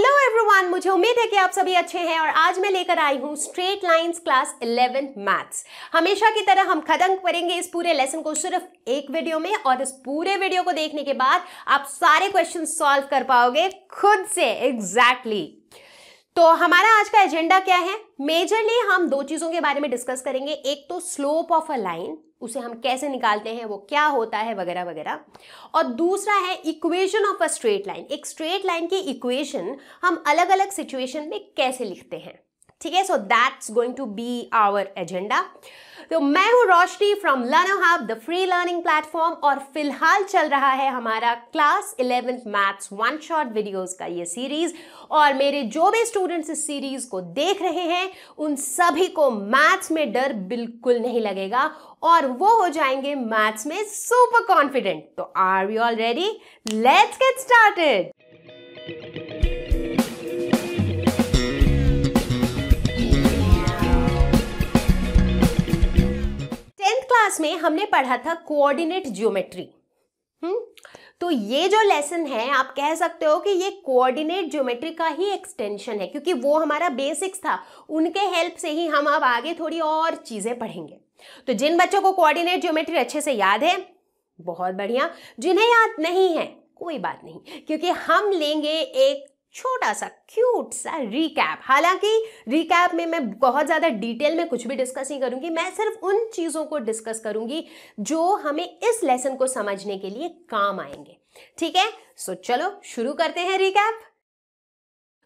Hello everyone मुझे उम्मीद है कि आप सभी अच्छे हैं और आज मैं लेकर आई हूँ स्ट्रेट लाइंस क्लास 11 मैथ्स हमेशा की तरह हम खत्म करेंगे इस पूरे लेसन को सिर्फ एक वीडियो में और इस पूरे वीडियो को देखने के बाद आप सारे क्वेश्चन सॉल्व कर पाओगे खुद से एग्जैक्टली exactly. तो हमारा आज का एजेंडा क्या है मेजरली हम दो चीज़ों के बारे में डिस्कस करेंगे एक तो स्लोप ऑफ अ लाइन उसे हम कैसे निकालते हैं वो क्या होता है वगैरह वगैरह और दूसरा है equation of a straight line एक स्ट्रेट लाइन की इक्वेशन हम अलग अलग सिचुएशन में कैसे लिखते हैं ठीक है so that's going to be our agenda तो मैं हूँ Roshni from Learno hub the free learning platform और फिलहाल चल रहा है हमारा class eleventh maths one shot videos का ये सीरीज और मेरे जो भी स्टूडेंट्स इस सीरीज को देख रहे हैं उन सभी को मैथ्स में डर बिल्कुल नहीं लगेगा और वो हो जाएंगे मैथ्स में सुपर कॉन्फिडेंट तो are you all ready let's get started tenth class में हमने पढ़ा था कोऑर्डिनेट हम्म, ज्योमेट्री तो ये जो लेसन है आप कह सकते हो कि ये कोऑर्डिनेट ज्योमेट्री का ही एक्सटेंशन है क्योंकि वो हमारा बेसिक्स था उनके हेल्प से ही हम अब आगे थोड़ी और चीज़ें पढ़ेंगे तो जिन बच्चों को कोऑर्डिनेट ज्योमेट्री अच्छे से याद है बहुत बढ़िया जिन्हें याद नहीं है कोई बात नहीं क्योंकि हम लेंगे एक छोटा सा क्यूट सा रिकैप हालांकि रिकैप में मैं बहुत ज़्यादा डिटेल में कुछ भी डिस्कस नहीं करूंगी मैं सिर्फ उन चीज़ों को डिस्कस करूंगी जो हमें इस लेसन को समझने के लिए काम आएंगे ठीक है सो चलो शुरू करते हैं रिकैप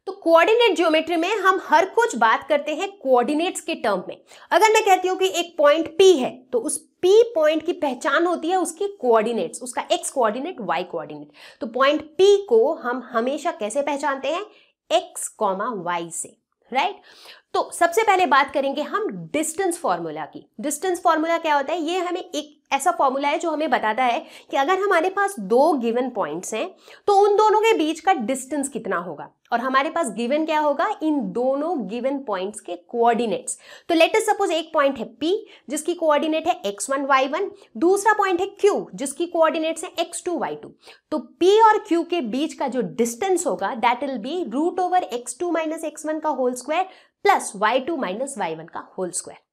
तो कोऑर्डिनेट ज्योमेट्री में हम हर कुछ बात करते हैं कोऑर्डिनेट्स के टर्म में अगर मैं कहती हूँ कि एक पॉइंट पी है तो उस पी पॉइंट की पहचान होती है उसकी कोऑर्डिनेट्स उसका एक्स कोऑर्डिनेट वाई कोऑर्डिनेट तो पॉइंट पी को हम हमेशा कैसे पहचानते हैं एक्स कॉमा वाई से राइट तो सबसे पहले बात करेंगे हम डिस्टेंस फॉर्मूला की डिस्टेंस फॉर्मूला क्या होता है ये हमें एक ऐसा फॉर्मूला है जो हमें बताता है कि अगर हमारे पास दो गिवन पॉइंट्स हैं तो उन दोनों के बीच का डिस्टेंस कितना होगा और हमारे पास गिवन क्या होगा इन दोनों गिवन पॉइंट्स के कोऑर्डिनेट्स तो लेट अस सपोज एक पॉइंट है पी जिसकी कोऑर्डिनेट है एक्स वन वाई वन दूसरा पॉइंट है क्यू जिसकी कोऑर्डिनेट्स है एक्स टू वाई टू तो पी और क्यू के बीच का जो डिस्टेंस होगा that will be root over X two minus x one का whole square plus Y two minus Y one का होल स्क्वायर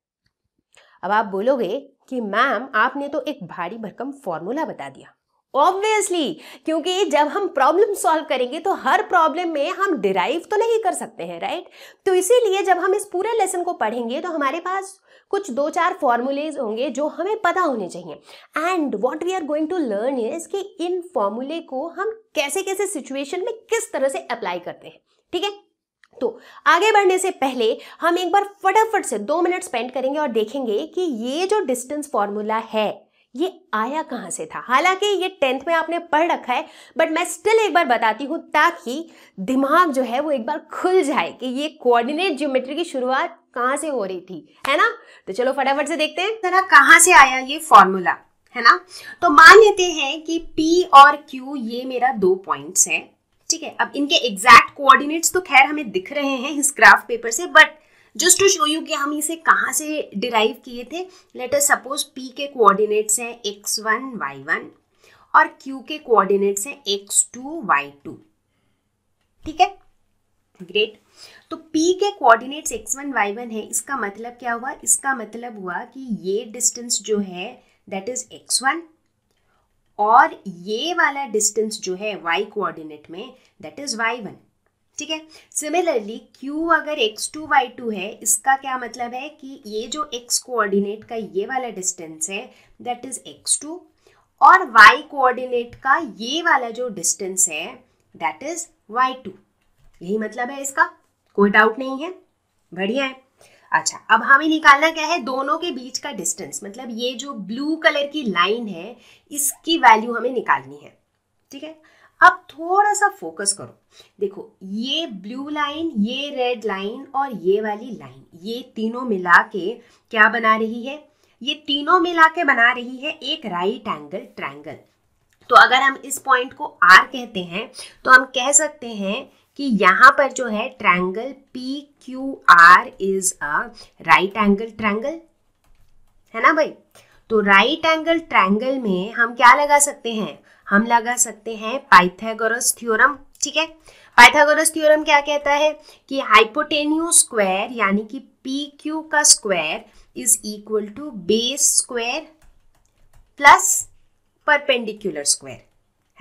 अब आप बोलोगे कि मैम आपने तो एक भारी भरकम फॉर्मूला बता दिया ऑब्वियसली क्योंकि जब हम प्रॉब्लम सॉल्व करेंगे तो हर प्रॉब्लम में हम डिराइव तो नहीं कर सकते हैं राइट तो इसीलिए जब हम इस पूरे लेसन को पढ़ेंगे तो हमारे पास कुछ दो चार फॉर्मूलेज होंगे जो हमें पता होने चाहिए and what we are going to learn is कि इन फॉर्मूले को हम कैसे कैसे सिचुएशन में किस तरह से अप्लाई करते हैं ठीक है तो आगे बढ़ने से पहले हम एक बार फटाफट से दो मिनट स्पेंड करेंगे और देखेंगे कि ये जो डिस्टेंस फॉर्मूला है ये आया कहां से था हालांकि ये टेंथ में आपने पढ़ रखा है बट मैं स्टिल एक बार बताती हूं ताकि दिमाग जो है वो एक बार खुल जाए कि ये कोऑर्डिनेट ज्योमेट्री की शुरुआत कहां से हो रही थी है ना तो चलो फटाफट से देखते हैं जरा कहां से आया ये फॉर्मूला है ना तो मान लेते हैं कि P और Q ये मेरा दो पॉइंट्स हैं ठीक है अब इनके एग्जैक्ट कोऑर्डिनेट्स तो खैर हमें दिख रहे हैं इस ग्राफ पेपर से but just to show you कि हम इसे कहाँ से डिराइव किए थे लेट अस सपोज पी के कोऑर्डिनेट्स हैं एक्स वन वाई वन और क्यू के कोऑर्डिनेट्स हैं एक्स टू वाई टू ठीक है ग्रेट तो पी के coordinates X one Y one है इसका मतलब क्या हुआ इसका मतलब हुआ कि ये डिस्टेंस जो है दैट इज एक्स वन और ये वाला डिस्टेंस जो है वाई कोऑर्डिनेट में दैट इज वाई वन ठीक है सिमिलरली क्यू अगर एक्स टू वाई टू है इसका क्या मतलब है कि ये जो एक्स कोऑर्डिनेट का ये वाला डिस्टेंस है दैट इज एक्स टू और वाई कोऑर्डिनेट का ये वाला जो डिस्टेंस है दैट इज वाई टू यही मतलब है इसका कोई डाउट नहीं है बढ़िया है अच्छा अब हमें निकालना क्या है दोनों के बीच का डिस्टेंस मतलब ये जो ब्लू कलर की लाइन है इसकी वैल्यू हमें निकालनी है ठीक है अब थोड़ा सा फोकस करो देखो ये ब्लू लाइन ये रेड लाइन और ये वाली लाइन ये तीनों मिला के क्या बना रही है ये तीनों मिला के बना रही है एक राइट एंगल ट्रैंगल तो अगर हम इस पॉइंट को आर कहते हैं तो हम कह सकते हैं कि यहाँ पर जो है triangle P Q R is a right angle triangle है ना भाई तो राइट एंगल ट्रैंगल में हम क्या लगा सकते हैं हम लगा सकते हैं पाइथागोरस थ्योरम ठीक है पाइथागोरस थ्योरम क्या कहता है कि हाइपोटेन्यूज स्क्वायर यानी कि पी क्यू का square is equal to base square plus perpendicular square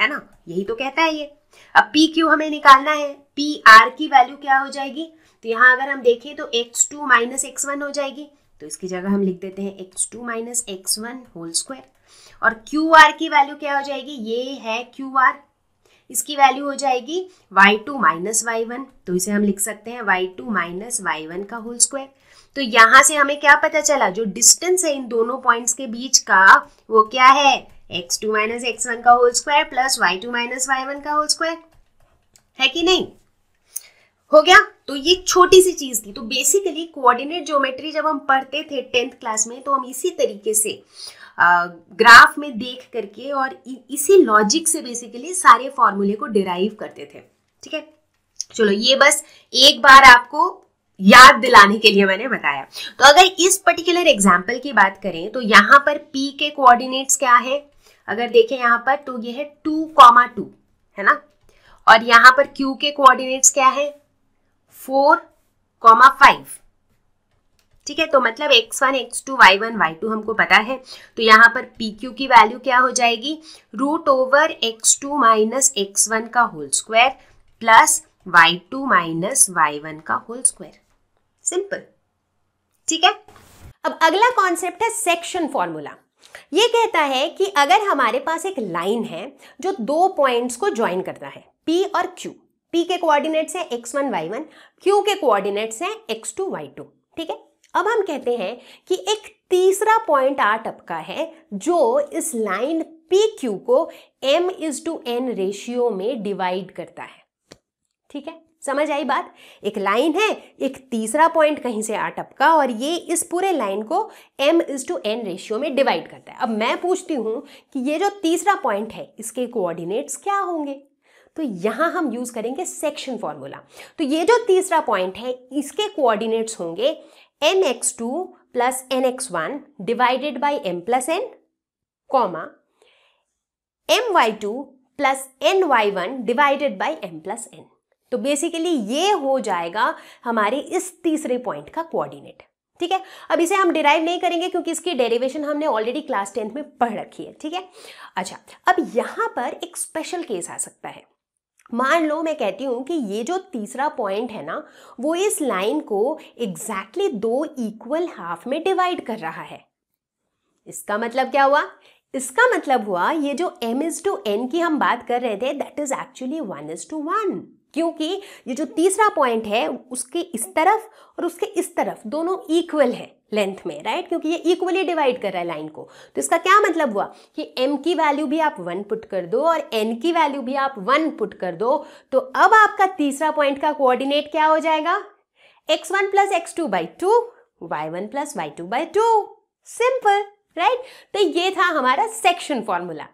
है ना यही तो कहता है ये अब पी क्यू हमें निकालना है पी आर की वैल्यू क्या हो जाएगी तो यहाँ अगर हम देखें तो X two minus x one हो जाएगी तो इसकी जगह हम लिख देते हैं X two minus x one whole square और क्यू आर की वैल्यू क्या हो जाएगी ये है क्यू आर इसकी वैल्यू हो जाएगी Y two minus Y one तो इसे हम लिख सकते हैं Y two minus Y one का होल स्क्वायर तो यहाँ से हमें क्या पता चला जो डिस्टेंस है इन दोनों पॉइंट्स के बीच का वो क्या है x two minus x one का whole square plus Y two minus Y one का होल स्क्वायर है कि नहीं हो गया तो ये छोटी सी चीज थी तो बेसिकली कोऑर्डिनेट ज्योमेट्री जब हम पढ़ते थे टेंथ क्लास में तो हम इसी तरीके से आ, ग्राफ में देख करके और इसी लॉजिक से बेसिकली सारे फॉर्मूले को डिराइव करते थे ठीक है चलो ये बस एक बार आपको याद दिलाने के लिए मैंने बताया तो अगर इस पर्टिकुलर एग्जाम्पल की बात करें तो यहाँ पर पी के कोऑर्डिनेट्स क्या है अगर देखें यहाँ पर तो ये है टू कॉमा टू है ना और यहाँ पर क्यू के कोऑर्डिनेट्स क्या है फोर कॉमा फाइव ठीक है तो मतलब X one x two Y one Y two हमको पता है तो यहाँ पर पी क्यू की वैल्यू क्या हो जाएगी root over X two minus x one का whole square plus Y two minus Y one का होल स्क्वायर सिंपल ठीक है अब अगला कॉन्सेप्ट है सेक्शन फॉर्मूला ये कहता है कि अगर हमारे पास एक लाइन है जो दो पॉइंट्स को ज्वाइन करता है P और Q P के कोऑर्डिनेट्स हैं x1 y1 Q के कोऑर्डिनेट्स हैं x2 y2 ठीक है अब हम कहते हैं कि एक तीसरा पॉइंट आ टपका है जो इस लाइन पी क्यू को M is to N ratio में डिवाइड करता है ठीक है समझ आई बात एक लाइन है एक तीसरा पॉइंट कहीं से आ टपका और ये इस पूरे लाइन को m is to N ratio में डिवाइड करता है अब मैं पूछती हूँ कि ये जो तीसरा पॉइंट है इसके कोऑर्डिनेट्स क्या होंगे तो यहाँ हम यूज़ करेंगे सेक्शन फॉर्मूला तो ये जो तीसरा पॉइंट है इसके कोऑर्डिनेट्स होंगे N X two plus N X one divided by M plus N comma M Y two plus N Y one divided by M plus N तो बेसिकली ये हो जाएगा हमारे इस तीसरे पॉइंट का कोऑर्डिनेट ठीक है अब इसे हम डिराइव नहीं करेंगे क्योंकि इसकी डेरिवेशन हमने ऑलरेडी क्लास टेंथ में पढ़ रखी है ठीक है अच्छा अब यहां पर एक स्पेशल केस आ सकता है मान लो मैं कहती हूं कि ये जो तीसरा पॉइंट है ना वो इस लाइन को एग्जैक्टली exactly दो इक्वल हाफ में डिवाइड कर रहा है इसका मतलब क्या हुआ इसका मतलब हुआ ये जो एम इज टू एन की हम बात कर रहे थे that is actually one is to one क्योंकि ये जो तीसरा पॉइंट है उसके इस तरफ और उसके इस तरफ दोनों इक्वल है लेंथ में राइट क्योंकि ये इक्वली डिवाइड कर रहा है लाइन को तो इसका क्या मतलब हुआ कि m की वैल्यू भी आप वन पुट कर दो और n की वैल्यू भी आप वन पुट कर दो तो अब आपका तीसरा पॉइंट का कोऑर्डिनेट क्या हो जाएगा X one plus X two by two Y one plus Y two by two simple right तो ये था हमारा सेक्शन फॉर्मूला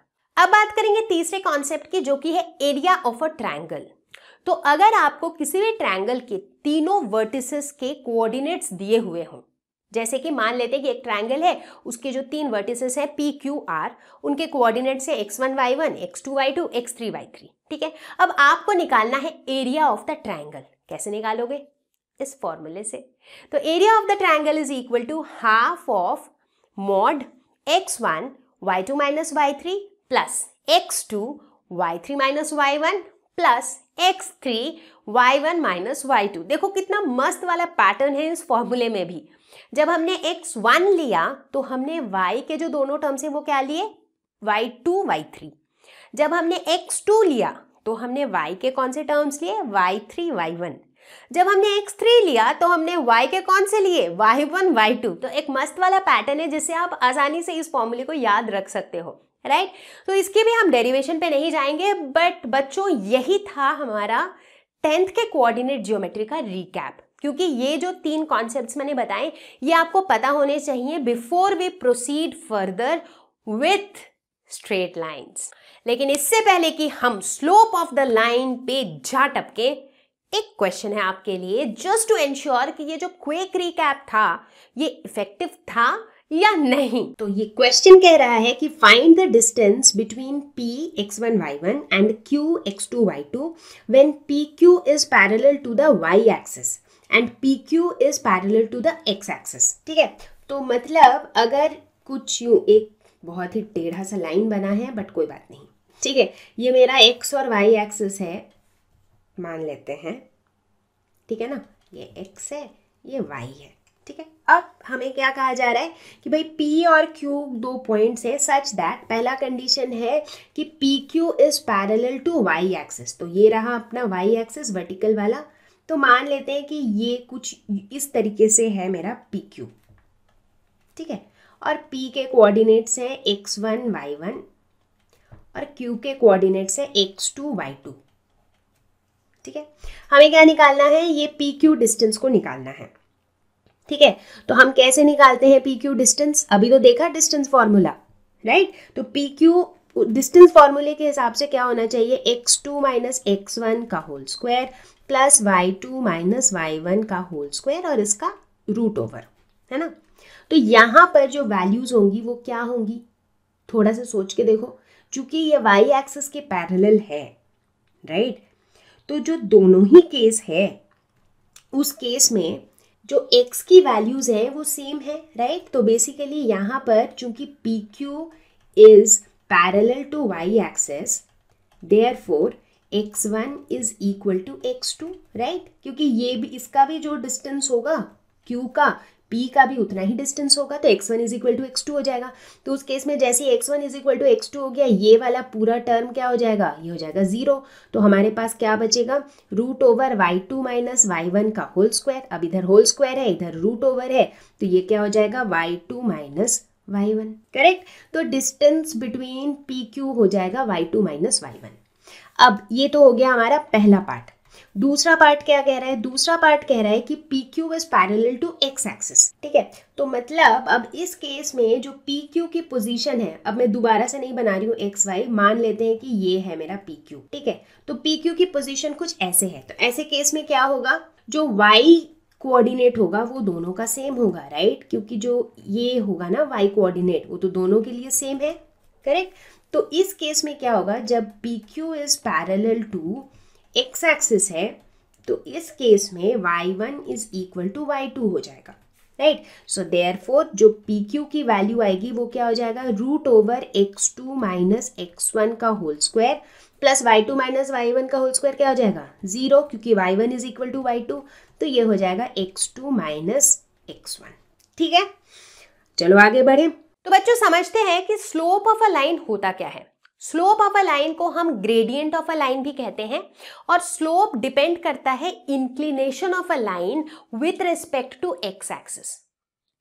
अब बात करेंगे तीसरे कॉन्सेप्ट की जो कि है एरिया ऑफ अ ट्राइंगल तो अगर आपको किसी भी ट्रायंगल के तीनों वर्टिसेस के कोऑर्डिनेट्स दिए हुए हों जैसे कि मान लेते हैं कि एक ट्रायंगल है उसके जो तीन वर्टिसेस हैं पी क्यू आर उनके कोऑर्डिनेट्स हैं x one Y one x two Y two X three Y three ठीक है अब आपको निकालना है एरिया ऑफ द ट्रायंगल कैसे निकालोगे इस फॉर्मूले से तो area of the triangle is equal to half of mod X one Y two minus Y three plus X two Y three minus Y one plus X three Y one minus Y two देखो कितना मस्त वाला pattern है इस फॉर्मूले में भी जब हमने एक्स वन लिया तो हमने वाई के जो दोनों टर्म्स हैं वो क्या लिए वाई टू वाई थ्री जब हमने एक्स टू लिया तो हमने वाई के कौन से टर्म्स लिए वाई थ्री वाई वन जब हमने एक्स थ्री लिया तो हमने वाई के कौन से लिए वाई वन वाई टू तो एक मस्त वाला पैटर्न है जिससे आप आसानी से इस फॉर्मूले को याद रख सकते हो राइट right? तो इसके भी हम डेरिवेशन पे नहीं जाएंगे बट बच्चों यही था हमारा टेंथ के कोऑर्डिनेट ज्योमेट्री का रिकैप क्योंकि ये जो तीन कॉन्सेप्ट्स मैंने बताए ये आपको पता होने चाहिए before we proceed further with straight line लेकिन इससे पहले कि हम स्लोप ऑफ द लाइन पे जा टपके एक क्वेश्चन है आपके लिए जस्ट टू एंश्योर कि ये जो क्वेक रिकैप था ये इफेक्टिव था या नहीं तो ये क्वेश्चन कह रहा है कि find the distance between P X one Y one and Q X two Y two when P Q is parallel to the Y axis and P Q is parallel to the X axis ठीक है तो मतलब अगर कुछ यूँ एक बहुत ही टेढ़ा सा लाइन बना है बट कोई बात नहीं ठीक है ये मेरा एक्स और वाई एक्सेस है मान लेते हैं ठीक है ना ये एक्स है ये वाई है ठीक है अब हमें क्या कहा जा रहा है कि भाई पी और क्यू दो पॉइंट्स हैं सच दैट पहला कंडीशन है कि P Q is parallel to Y axis तो ये रहा अपना वाई एक्सेस वर्टिकल वाला तो मान लेते हैं कि ये कुछ इस तरीके से है मेरा पी क्यू ठीक है और पी के कोऑर्डिनेट्स हैं एक्स वन वाई वन और क्यू के कोऑर्डिनेट्स हैं एक्स टू वाई टू ठीक है हमें क्या निकालना है ये पी क्यू डिस्टेंस को निकालना है ठीक है तो हम कैसे निकालते हैं पी क्यू डिस्टेंस अभी तो देखा डिस्टेंस फॉर्मूला राइट तो पी क्यू डिस्टेंस फॉर्मूले के हिसाब से क्या होना चाहिए X two minus x one का whole square plus Y two minus Y one का होल स्क्वायर और इसका रूट ओवर है ना तो यहाँ पर जो वैल्यूज़ होंगी वो क्या होंगी थोड़ा सा सोच के देखो चूंकि ये वाई एक्सिस के पैरेलल है राइट तो जो दोनों ही केस है उस केस में जो एक्स की वैल्यूज़ है वो सेम है राइट right? तो बेसिकली यहाँ पर चूंकि P Q is parallel to Y axis therefore X one is equal to X two right क्योंकि ये भी इसका भी जो डिस्टेंस होगा क्यू का पी का भी उतना ही डिस्टेंस होगा तो X one is equal to X two हो जाएगा तो उस केस में जैसे X one is equal to X two हो गया ये वाला पूरा टर्म क्या हो जाएगा ये हो जाएगा जीरो तो हमारे पास क्या बचेगा root over Y two minus Y one का होल स्क्वायर अब इधर होल स्क्वायर है इधर रूट ओवर है तो ये क्या हो जाएगा Y two minus Y one correct तो डिस्टेंस बिटवीन पी क्यू हो जाएगा Y two minus Y one अब ये तो हो गया हमारा पहला पार्ट दूसरा पार्ट क्या कह रहा है दूसरा पार्ट कह रहा है कि P Q is parallel to x axis ठीक है तो मतलब अब इस केस में जो पी क्यू की पोजीशन है अब मैं दोबारा से नहीं बना रही हूँ एक्स वाई मान लेते हैं कि ये है मेरा पी क्यू ठीक है तो पी क्यू की पोजीशन कुछ ऐसे है तो ऐसे केस में क्या होगा जो वाई कोऑर्डिनेट होगा वो दोनों का सेम होगा राइट क्योंकि जो ये होगा ना वाई कोऑर्डिनेट वो तो दोनों के लिए सेम है करेक्ट तो इस केस में क्या होगा जब P Q is parallel to x axis है तो इस केस में Y one is equal to Y two हो जाएगा राइट सो देयर फोर जो पी क्यू की वैल्यू आएगी वो क्या हो जाएगा root over X two minus x one का whole square plus Y two minus Y one का होल स्क्वायर क्या हो जाएगा जीरो क्योंकि Y one is equal to Y two तो ये हो जाएगा X two minus x one ठीक है चलो आगे बढ़े तो बच्चों समझते हैं कि स्लोप ऑफ अ लाइन होता क्या है स्लोप ऑफ अ लाइन को हम ग्रेडियंट ऑफ अ लाइन भी कहते हैं और स्लोप डिपेंड करता है inclination of a line with respect to x axis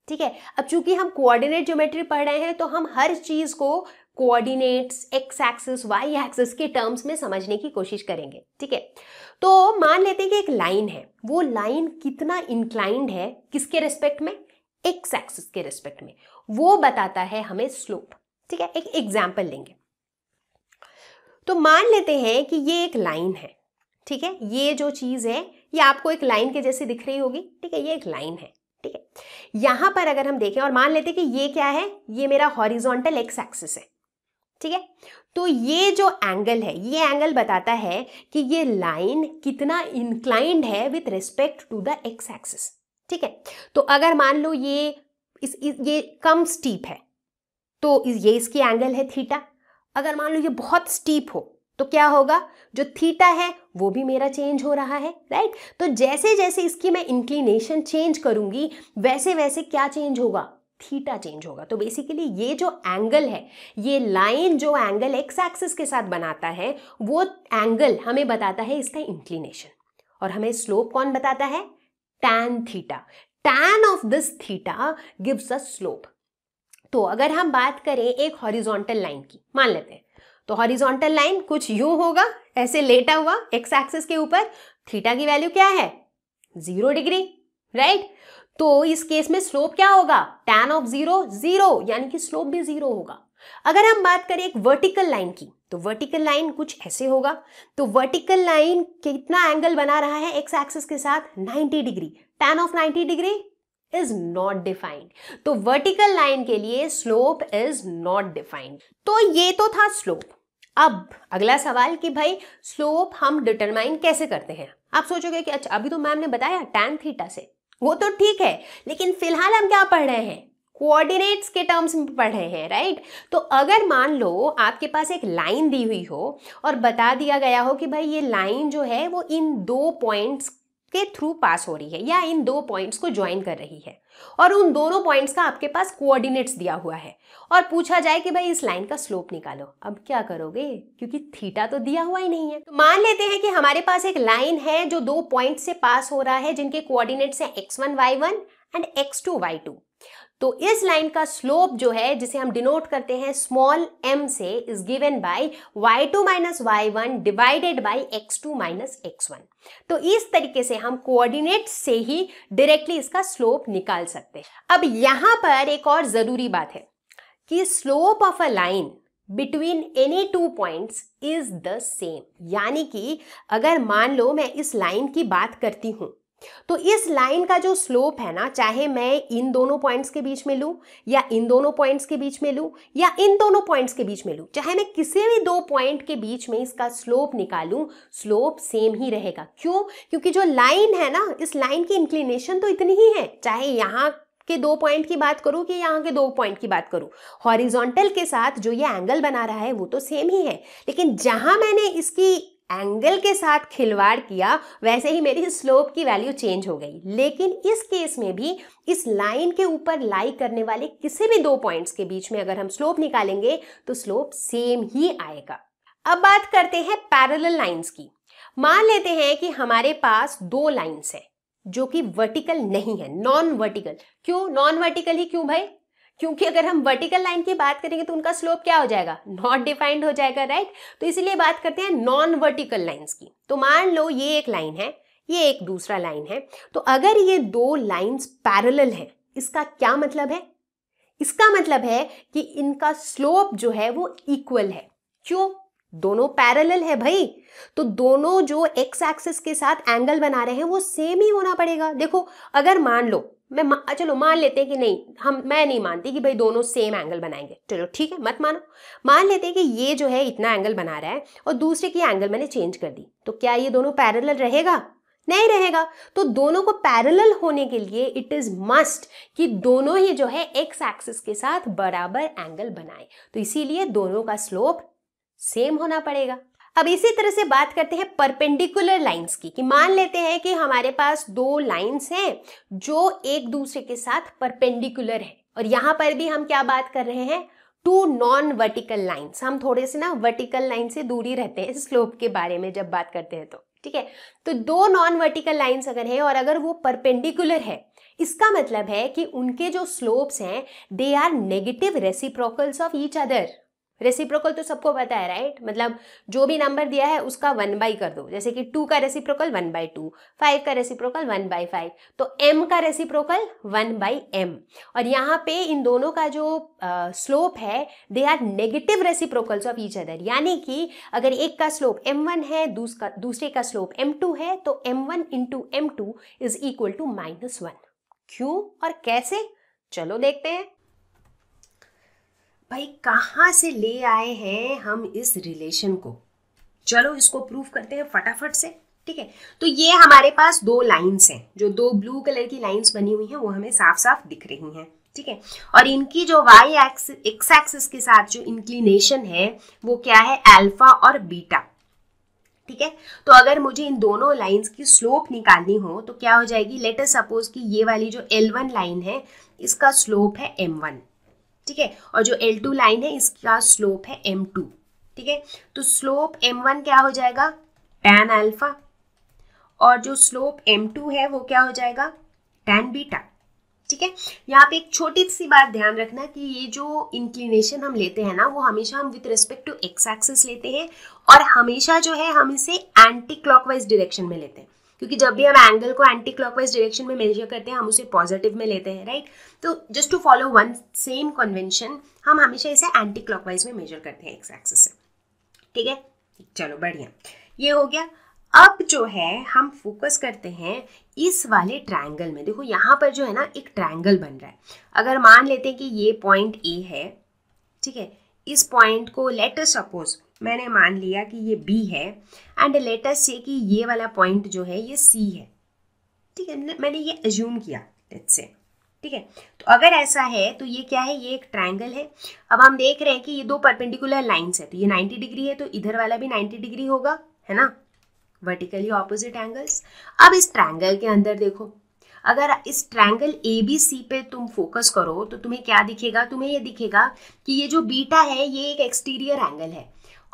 ठीक है अब चूंकि हम कोऑर्डिनेट ज्योमेट्री पढ़ रहे हैं तो हम हर चीज को coordinates x axis y axis के टर्म्स में समझने की कोशिश करेंगे ठीक है तो मान लेते हैं कि एक लाइन है वो लाइन कितना इंक्लाइंड है किसके रिस्पेक्ट में एक्स एक्सिस के रिस्पेक्ट में वो बताता है हमें स्लोप ठीक है एक एग्जाम्पल लेंगे तो मान लेते हैं कि ये एक लाइन है ठीक है ये जो चीज़ है ये आपको एक लाइन के जैसे दिख रही होगी ठीक है ये एक लाइन है ठीक है यहां पर अगर हम देखें और मान लेते हैं कि ये क्या है ये मेरा हॉरिजोंटल एक्स एक्सिस है ठीक है तो ये जो एंगल है ये एंगल बताता है कि ये लाइन कितना इंक्लाइंड है with respect to the x axis ठीक है तो अगर मान लो ये इस, इस ये कम स्टीप है तो ये इसकी एंगल है थीटा अगर मान लो ये बहुत स्टीप हो तो क्या होगा जो थीटा है वो भी मेरा चेंज हो रहा है राइट तो जैसे जैसे इसकी मैं इंक्लिनेशन चेंज करूंगी वैसे वैसे क्या चेंज होगा थीटा चेंज होगा तो बेसिकली ये जो एंगल है ये लाइन जो एंगल एक्स एक्सिस के साथ बनाता है वो एंगल हमें बताता है इसका इंक्लिनेशन और हमें स्लोप कौन बताता है tan theta tan of this theta gives a slope तो अगर हम बात करें एक हॉरिजॉन्टल लाइन की मान लेते हैं तो हॉरिजॉन्टल लाइन कुछ यूं होगा ऐसे लेटा हुआ एक्स एक्सिस के ऊपर थीटा की वैल्यू क्या है जीरो डिग्री राइट तो इस केस में स्लोप क्या होगा टैन ऑफ जीरो जीरो यानी कि स्लोप भी जीरो होगा अगर हम बात करें एक वर्टिकल लाइन की तो वर्टिकल लाइन कुछ ऐसे होगा तो वर्टिकल लाइन कितना एंगल बना रहा है एक्स एक्सिस के साथ 90 degree tan of 90 degree is not defined तो वर्टिकल लाइन के लिए स्लोप इज नॉट डिफाइंड तो ये तो था स्लोप अब अगला सवाल कि भाई स्लोप हम डिटरमाइन कैसे करते हैं आप सोचोगे कि अच्छा अभी तो मैम ने बताया टैन थीटा से वो तो ठीक है लेकिन फिलहाल हम क्या पढ़ रहे हैं कोऑर्डिनेट्स के टर्म्स में पढ़ रहे हैं राइट तो अगर मान लो आपके पास एक लाइन दी हुई हो और बता दिया गया हो कि भाई ये लाइन जो है वो इन दो पॉइंट्स के थ्रू पास हो रही है या इन दो पॉइंट्स को ज्वाइन कर रही है और उन दोनों पॉइंट्स का आपके पास कोऑर्डिनेट्स दिया हुआ है और पूछा जाए कि भाई इस लाइन का स्लोप निकालो अब क्या करोगे क्योंकि थीटा तो दिया हुआ ही नहीं है तो मान लेते हैं कि हमारे पास एक लाइन है जो दो पॉइंट से पास हो रहा है जिनके कोऑर्डिनेट्स हैं x one Y one and x two Y two तो इस लाइन का स्लोप जो है जिसे हम डिनोट करते हैं स्मॉल m से is given by y two minus Y one divided by x two minus x one तो इस तरीके से हम कोऑर्डिनेट से ही डायरेक्टली इसका स्लोप निकाल सकते हैं अब यहां पर एक और जरूरी बात है कि slope of a line between any two points is the same यानी कि अगर मान लो मैं इस लाइन की बात करती हूं तो इस लाइन का जो स्लोप है ना चाहे मैं इन दोनों पॉइंट्स के बीच में लूं या इन दोनों पॉइंट्स के बीच में लूं या इन दोनों पॉइंट्स के बीच में लूं चाहे मैं किसी भी दो पॉइंट के बीच में इसका स्लोप निकालूं स्लोप सेम ही रहेगा क्यों क्योंकि जो लाइन है ना इस लाइन की इंक्लिनेशन तो इतनी ही है चाहे यहाँ के दो पॉइंट की बात करूं कि यहाँ के दो पॉइंट की बात करूं हॉरिजॉन्टल के साथ जो ये एंगल बना रहा है वो तो सेम ही है लेकिन जहां मैंने इसकी एंगल के साथ खिलवाड़ किया वैसे ही मेरी स्लोप की वैल्यू चेंज हो गई लेकिन इस केस में भी इस लाइन के ऊपर लाई करने वाले किसी भी दो पॉइंट्स के बीच में अगर हम स्लोप निकालेंगे तो स्लोप सेम ही आएगा अब बात करते हैं पैरेलल लाइंस की मान लेते हैं कि हमारे पास दो लाइंस हैं जो कि वर्टिकल नहीं है नॉन वर्टिकल क्यों नॉन वर्टिकल ही क्यों भाई क्योंकि अगर हम वर्टिकल लाइन की बात करेंगे तो उनका स्लोप क्या हो जाएगा नॉट डिफाइंड हो जाएगा राइट तो इसीलिए बात करते हैं नॉन वर्टिकल लाइन्स की तो मान लो ये एक लाइन है ये एक दूसरा लाइन है तो अगर ये दो लाइन्स पैरल हैं इसका क्या मतलब है इसका मतलब है कि इनका स्लोप जो है वो इक्वल है क्यों दोनों पैरेलल है भाई तो दोनों जो एक्स एक्सिस के साथ एंगल बना रहे हैं वो सेम ही होना पड़ेगा देखो अगर मान लो मैं मा, अच्छा, चलो मान लेते हैं कि नहीं हम मैं नहीं मानती कि भाई दोनों सेम एंगल बनाएंगे चलो ठीक है मत मानो मान लेते हैं कि ये जो है इतना एंगल बना रहा है और दूसरे की एंगल मैंने चेंज कर दी तो क्या ये दोनों पैरेलल रहेगा नहीं रहेगा तो दोनों को पैरेलल होने के लिए इट इज मस्ट कि दोनों ही जो है एक्स एक्सिस के साथ बराबर एंगल बनाए तो इसीलिए दोनों का स्लोप सेम होना पड़ेगा अब इसी तरह से बात करते हैं परपेंडिकुलर लाइंस की कि मान लेते हैं कि हमारे पास दो लाइंस हैं जो एक दूसरे के साथ परपेंडिकुलर है और यहाँ पर भी हम क्या बात कर रहे हैं टू नॉन वर्टिकल लाइंस हम थोड़े से ना वर्टिकल लाइन से दूरी रहते हैं स्लोप के बारे में जब बात करते हैं तो ठीक है तो दो नॉन वर्टिकल लाइन्स अगर है और अगर वो परपेंडिकुलर है इसका मतलब है कि उनके जो स्लोप्स हैं they are negative reciprocals of each other reciprocal तो सबको पता है राइट मतलब जो भी नंबर दिया है उसका वन बाई कर दो जैसे कि टू का reciprocal one by two five का रेसिप्रोकल वन बाई फाइव तो एम का रेसिप्रोकल वन बाई एम और यहाँ पे इन दोनों का जो स्लोप है they are negative reciprocals of each other यानी कि अगर एक का स्लोप एम वन है दूसरा दूसरे का स्लोप एम टू है तो m one into m two is equal to minus one क्यों और कैसे चलो देखते हैं भाई कहाँ से ले आए हैं हम इस रिलेशन को चलो इसको प्रूफ करते हैं फटाफट से ठीक है तो ये हमारे पास दो लाइंस हैं जो दो ब्लू कलर की लाइंस बनी हुई हैं वो हमें साफ साफ दिख रही हैं ठीक है और इनकी जो वाई एक्स एक्स एक्सिस के साथ जो इंक्लिनेशन है वो क्या है अल्फा और बीटा ठीक है तो अगर मुझे इन दोनों लाइंस की स्लोप निकालनी हो तो क्या हो जाएगी लेटर सपोज कि ये वाली जो L1 लाइन है इसका स्लोप है M1 ठीक है और जो एल टू लाइन है इसका स्लोप है एम टू ठीक है तो स्लोप एम वन क्या हो जाएगा टैन अल्फा और जो स्लोप एम टू है वो क्या हो जाएगा टैन बीटा ठीक है यहाँ पे एक छोटी सी बात ध्यान रखना कि ये जो इंक्लिनेशन हम लेते हैं ना वो हमेशा हम with respect to x axis लेते हैं और हमेशा जो है हम इसे एंटी क्लॉकवाइज डायरेक्शन में लेते हैं क्योंकि जब भी हम एंगल को एंटी क्लॉकवाइज डायरेक्शन में मेजर करते हैं हम उसे पॉजिटिव में लेते हैं राइट तो just to follow one same convention हम हमेशा इसे एंटी क्लॉकवाइज में मेजर करते हैं एक्स एक्सिस से ठीक है चलो बढ़िया ये हो गया अब जो है हम फोकस करते हैं इस वाले ट्राइंगल में देखो यहाँ पर जो है ना एक ट्राइंगल बन रहा है अगर मान लेते हैं कि ये पॉइंट ए है ठीक है इस पॉइंट को लेटर सपोज मैंने मान लिया कि ये बी है एंड लेटेस्ट से कि ये वाला पॉइंट जो है ये सी है ठीक है मैंने ये एज्यूम किया लेट्स से ठीक है तो अगर ऐसा है तो ये क्या है ये एक ट्राइंगल है अब हम देख रहे हैं कि ये दो परपेंडिकुलर लाइन्स है तो ये नाइन्टी डिग्री है तो इधर वाला भी नाइन्टी डिग्री होगा है ना वर्टिकली ऑपोजिट एंगल्स अब इस ट्राइंगल के अंदर देखो अगर इस ट्रायंगल ए बी सी पे तुम फोकस करो तो तुम्हें क्या दिखेगा तुम्हें ये दिखेगा कि ये जो बीटा है ये एक एक्सटीरियर एंगल है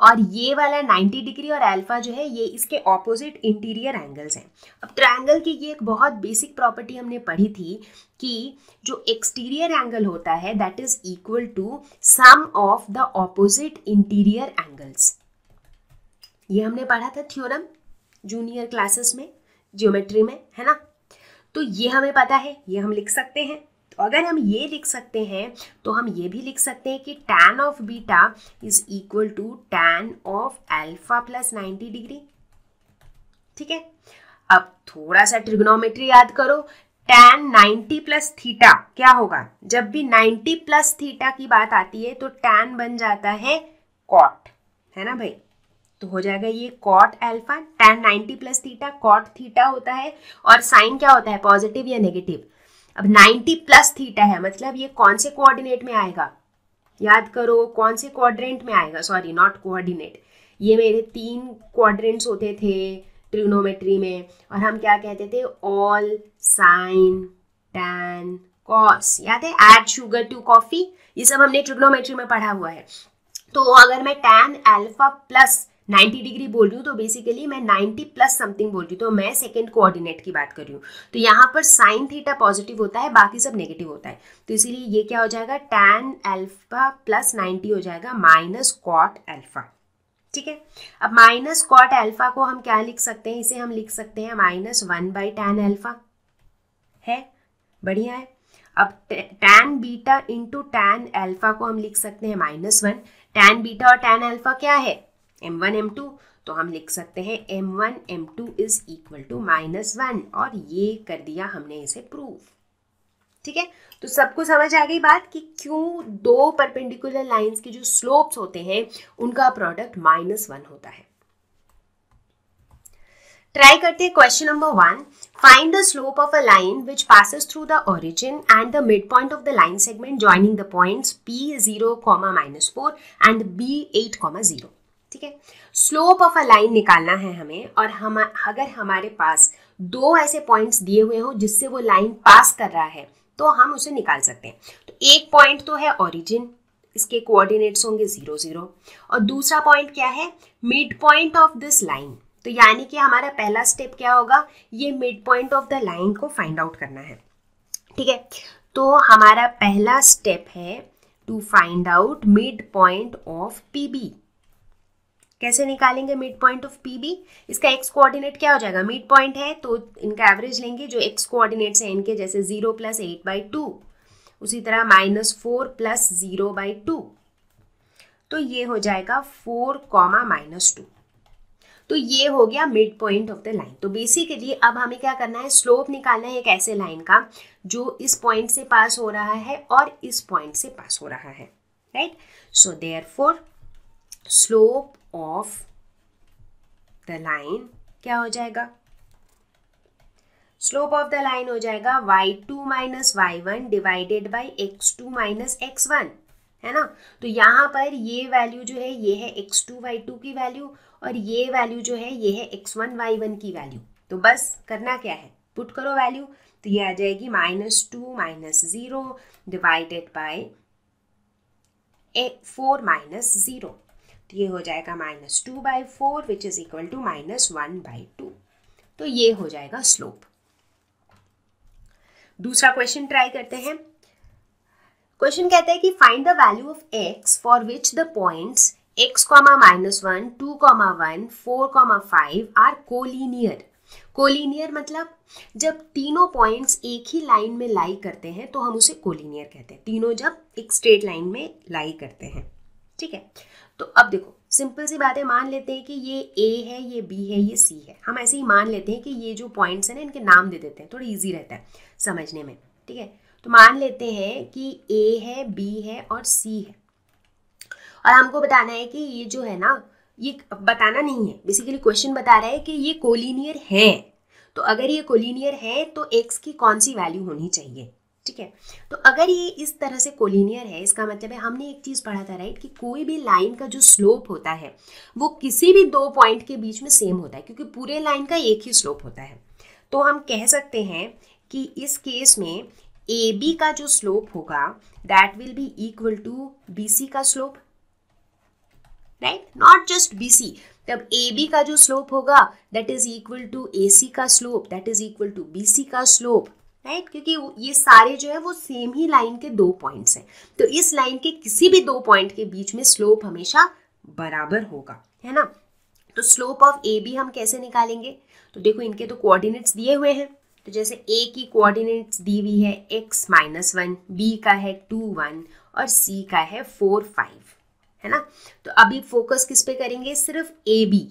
और ये वाला 90 डिग्री और अल्फा जो है ये इसके ऑपोजिट इंटीरियर एंगल्स हैं अब ट्रायंगल की ये एक बहुत बेसिक प्रॉपर्टी हमने पढ़ी थी कि जो एक्सटीरियर एंगल होता है that is equal to sum of the opposite interior angles ये हमने पढ़ा था थ्योरम जूनियर क्लासेस में ज्योमेट्री में है ना तो ये हमें पता है ये हम लिख सकते हैं तो अगर हम ये लिख सकते हैं तो हम ये भी लिख सकते हैं कि tan of beta is equal to tan of alpha plus 90 degree ठीक है अब थोड़ा सा ट्रिग्नोमेट्री याद करो tan 90 प्लस थीटा क्या होगा जब भी 90 प्लस थीटा की बात आती है तो tan बन जाता है कॉट है ना भाई तो हो जाएगा ये cot alpha tan 90 plus theta cot theta होता है और साइन क्या होता है पॉजिटिव या नेगेटिव अब 90 प्लस थीटा है मतलब ये कौन से कोऑर्डिनेट में आएगा याद करो कौन से क्वाड्रेंट में आएगा सॉरी नॉट कोऑर्डिनेट ये मेरे तीन क्वाड्रेंट्स होते थे ट्रिग्नोमेट्री में और हम क्या कहते थे ऑल साइन टैन कॉस याद है एड शुगर टू कॉफी ये सब हमने ट्रिग्नोमेट्री में पढ़ा हुआ है तो अगर मैं टैन एल्फा प्लस 90 डिग्री बोल रही हूँ तो बेसिकली मैं 90 प्लस समथिंग बोल रही हूँ तो मैं सेकेंड कोऑर्डिनेट की बात कर रही हूँ तो यहाँ पर साइन थीटा पॉजिटिव होता है बाकी सब नेगेटिव होता है तो इसीलिए ये क्या हो जाएगा टैन एल्फा प्लस नाइन्टी हो जाएगा माइनस कॉट एल्फा ठीक है अब माइनस कॉट एल्फा को हम क्या लिख सकते हैं इसे हम लिख सकते हैं minus one by tan alpha है बढ़िया है अब tan beta into tan alpha को हम लिख सकते हैं माइनस वन टैन बीटा और टैन एल्फा क्या है एम वन एम टू तो हम लिख सकते हैं m one m two is equal to minus one और ये कर दिया हमने इसे प्रूव ठीक है तो सबको समझ आ गई बात कि क्यों दो परपेंडिकुलर लाइंस के जो स्लोप्स होते हैं उनका प्रोडक्ट माइनस वन होता है ट्राई करते हैं question number one find the slope of a line which passes through the origin and the mid point of the line segment joining the points P zero comma minus four and B eight comma zero ठीक है slope of a line निकालना है हमें और हम अगर हमारे पास दो ऐसे पॉइंट्स दिए हुए हों जिससे वो लाइन पास कर रहा है तो हम उसे निकाल सकते हैं तो एक पॉइंट तो है ओरिजिन इसके कोऑर्डिनेट्स होंगे ज़ीरो ज़ीरो और दूसरा पॉइंट क्या है mid point of this line तो यानी कि हमारा पहला स्टेप क्या होगा ये mid point of the line को फाइंड आउट करना है ठीक है तो हमारा पहला स्टेप है to find out mid point of P B कैसे निकालेंगे mid point of P B इसका एक्स कोऑर्डिनेट क्या हो जाएगा मिड पॉइंट है तो इनका एवरेज लेंगे जो एक्स कोऑर्डिनेट्स हैं इनके जैसे zero plus eight by two उसी तरह minus four plus zero by two तो ये हो जाएगा फोर कॉमा माइनस टू तो ये हो गया mid point of the line तो बेसिकली अब हमें क्या करना है स्लोप निकालना है एक ऐसे लाइन का जो इस पॉइंट से पास हो रहा है और इस पॉइंट से पास हो रहा है right so there slope of the line क्या हो जाएगा स्लोप ऑफ द लाइन हो जाएगा Y two minus Y one divided by x two minus x one है ना तो यहाँ पर ये वैल्यू जो है ये है एक्स टू वाई टू की वैल्यू और ये वैल्यू जो है ये है एक्स वन वाई वन की वैल्यू तो बस करना क्या है पुट करो वैल्यू तो ये आ जाएगी minus two minus zero divided by four minus zero तो ये हो जाएगा minus two by four which is equal to minus one by two तो ये हो जाएगा स्लोप दूसरा क्वेश्चन ट्राई करते हैं क्वेश्चन कहता है कि find the value of x for which the points x comma minus one two comma one four comma five are collinear collinear मतलब जब तीनों पॉइंट्स एक ही लाइन में लाई करते हैं तो हम उसे कोलिनियर कहते हैं तीनों जब एक स्ट्रेट लाइन में लाई करते हैं ठीक है तो अब देखो सिंपल सी बात है मान लेते हैं कि ये ए है ये बी है ये सी है हम ऐसे ही मान लेते हैं कि ये जो पॉइंट्स हैं ना इनके नाम दे देते हैं थोड़ा इजी रहता है समझने में ठीक है तो मान लेते हैं कि ए है बी है और सी है और हमको बताना है कि ये जो है ना ये बताना नहीं है बेसिकली क्वेश्चन बता रहा है कि ये कोलिनियर है तो अगर ये कोलिनियर है तो एक्स की कौन सी वैल्यू होनी चाहिए ठीक है तो अगर ये इस तरह से कोलिनियर है इसका मतलब है हमने एक चीज़ पढ़ा था राइट कि कोई भी लाइन का जो स्लोप होता है वो किसी भी दो पॉइंट के बीच में सेम होता है क्योंकि पूरे लाइन का एक ही स्लोप होता है तो हम कह सकते हैं कि इस केस में ए बी का जो स्लोप होगा that will be equal to B C का slope right not just B C तब ए बी का जो स्लोप होगा that is equal to A C का slope that is equal to B C का स्लोप राइट right? क्योंकि ये सारे जो है वो सेम ही लाइन के दो पॉइंट्स हैं तो इस लाइन के किसी भी दो पॉइंट के बीच में स्लोप हमेशा बराबर होगा है ना तो स्लोप ऑफ ए बी हम कैसे निकालेंगे तो देखो इनके तो कोऑर्डिनेट्स दिए हुए हैं तो जैसे ए की कोऑर्डिनेट्स दी हुई है एक्स माइनस वन बी का है टू वन और सी का है फोर फाइव है ना तो अभी फोकस किस पे करेंगे सिर्फ ए बी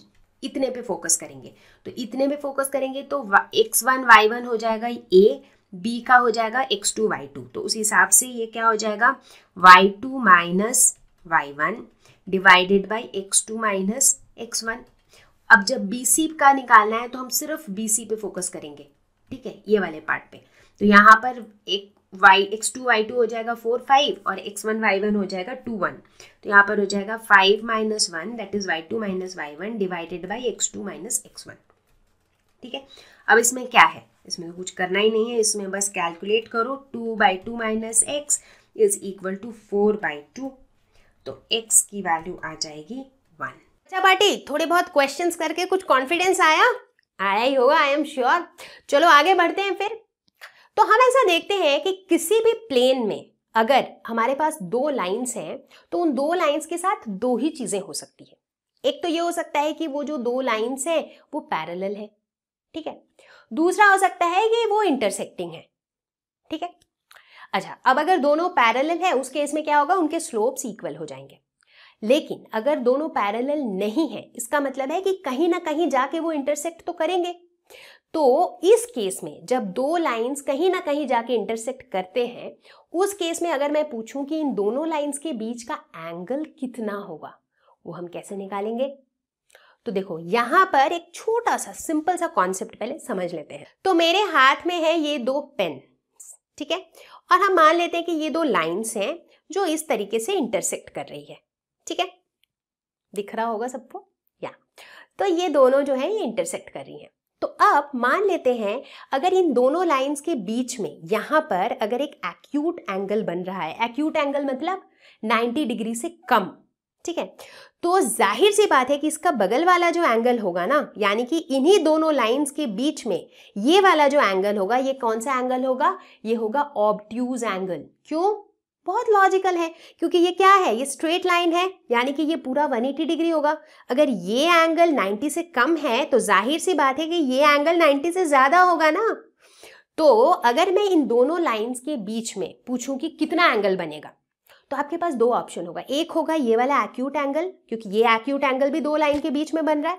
इतने पे फोकस करेंगे तो इतने पे फोकस करेंगे तो एक्स वन वाई वन हो जाएगा ए बी का हो जाएगा एक्स टू वाई टू तो उस हिसाब से ये क्या हो जाएगा Y two minus Y one divided by x two minus x one अब जब बी सी का निकालना है तो हम सिर्फ बी सी पे फोकस करेंगे ठीक है ये वाले पार्ट पे तो यहाँ पर एक y x2 y2 हो जाएगा फोर फाइव और एक्स वन वाई वन हो जाएगा टू वन तो यहाँ पर हो जाएगा five minus one that is y two minus Y one divided by x two minus x one ठीक है अब इसमें क्या है इसमें तो कुछ करना ही नहीं है इसमें बस कैलकुलेट करो two by two minus x is equal to four by two तो एक्स की वैल्यू आ जाएगी वन अच्छा बाटी थोड़े बहुत क्वेश्चंस करके कुछ कॉन्फिडेंस आया आया ही होगा आई एम श्योर चलो आगे बढ़ते हैं फिर तो हम ऐसा देखते हैं कि किसी भी प्लेन में अगर हमारे पास दो लाइंस हैं तो उन दो लाइंस के साथ दो ही चीज़ें हो सकती है एक तो ये हो सकता है कि वो जो दो लाइंस हैं वो पैरेलल है ठीक है दूसरा हो सकता है कि वो इंटरसेक्टिंग है ठीक है अच्छा अब अगर दोनों पैरेलल है उस केस में क्या होगा उनके स्लोप्स इक्वल हो जाएंगे लेकिन अगर दोनों पैरेलल नहीं है इसका मतलब है कि कहीं ना कहीं जाके वो इंटरसेक्ट तो करेंगे तो इस केस में जब दो लाइंस कहीं ना कहीं जाके इंटरसेक्ट करते हैं उस केस में अगर मैं पूछूं कि इन दोनों लाइंस के बीच का एंगल कितना होगा वो हम कैसे निकालेंगे तो देखो यहाँ पर एक छोटा सा सिंपल सा कॉन्सेप्ट पहले समझ लेते हैं तो मेरे हाथ में है ये दो पेन ठीक है और हम मान लेते हैं कि ये दो लाइन्स हैं जो इस तरीके से इंटरसेक्ट कर रही है ठीक है दिख रहा होगा सबको या तो ये दोनों जो है ये इंटरसेक्ट कर रही है तो अब मान लेते हैं अगर इन दोनों लाइंस के बीच में यहां पर अगर एक एक्यूट एंगल बन रहा है एक्यूट एंगल मतलब 90 डिग्री से कम ठीक है तो जाहिर सी बात है कि इसका बगल वाला जो एंगल होगा ना यानी कि इन्हीं दोनों लाइंस के बीच में ये वाला जो एंगल होगा ये कौन सा एंगल होगा ये होगा ऑब्ट्यूज एंगल क्यों बहुत लॉजिकल है क्योंकि ये क्या है ये स्ट्रेट लाइन है यानी कि ये पूरा 180 डिग्री होगा अगर ये एंगल 90 से कम है तो जाहिर सी बात है कि ये एंगल 90 से ज़्यादा होगा ना तो अगर मैं इन दोनों लाइंस के बीच में पूछूं कि कितना एंगल बनेगा तो आपके पास दो ऑप्शन होगा एक होगा ये वाला एक्यूट एंगल क्योंकि ये एक्यूट एंगल भी दो लाइन के बीच में बन रहा है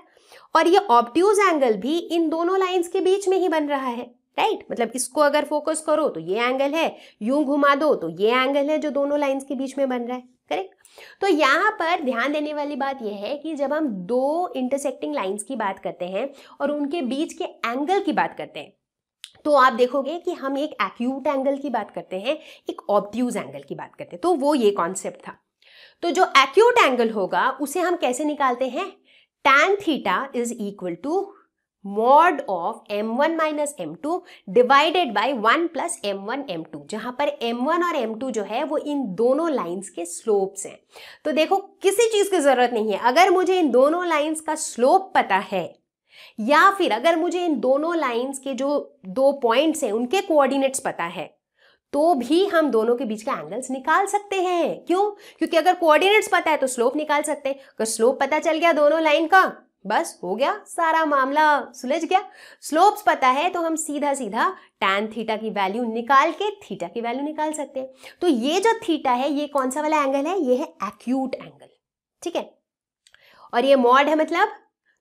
और ये ऑप्ट्यूज एंगल भी इन दोनों लाइन्स के बीच में ही बन रहा है राइट right? मतलब इसको अगर फोकस करो तो ये एंगल है यूं घुमा दो तो ये एंगल है जो दोनों लाइंस के बीच में बन रहा है करेक्ट तो यहाँ पर ध्यान देने वाली बात यह है कि जब हम दो इंटरसेक्टिंग लाइंस की बात करते हैं और उनके बीच के एंगल की बात करते हैं तो आप देखोगे कि हम एक एक्यूट एंगल की बात करते हैं एक ऑब्ट्यूज एंगल की बात करते हैं तो वो ये कॉन्सेप्ट था तो जो एक्यूट एंगल होगा उसे हम कैसे निकालते हैं tan theta is equal to mod of m one minus m two divided by one plus M one m two जहाँ पर एम वन और एम टू जो है वो इन दोनों लाइन्स के स्लोप्स हैं तो देखो किसी चीज़ की ज़रूरत नहीं है अगर मुझे इन दोनों लाइन्स का स्लोप पता है या फिर अगर मुझे इन दोनों लाइंस के जो दो पॉइंट्स हैं उनके कोऑर्डिनेट्स पता है तो भी हम दोनों के बीच का एंगल्स निकाल सकते हैं क्यों क्योंकि अगर कोऑर्डिनेट्स पता है तो स्लोप निकाल सकते हैं अगर स्लोप पता चल गया दोनों लाइन का बस हो गया सारा मामला सुलझ गया स्लोप्स पता है तो हम सीधा सीधा टैन थीटा की वैल्यू निकाल के थीटा की वैल्यू निकाल सकते हैं तो ये जो थीटा है ये कौन सा वाला एंगल है ये है एक्यूट एंगल ठीक है और ये मॉड है मतलब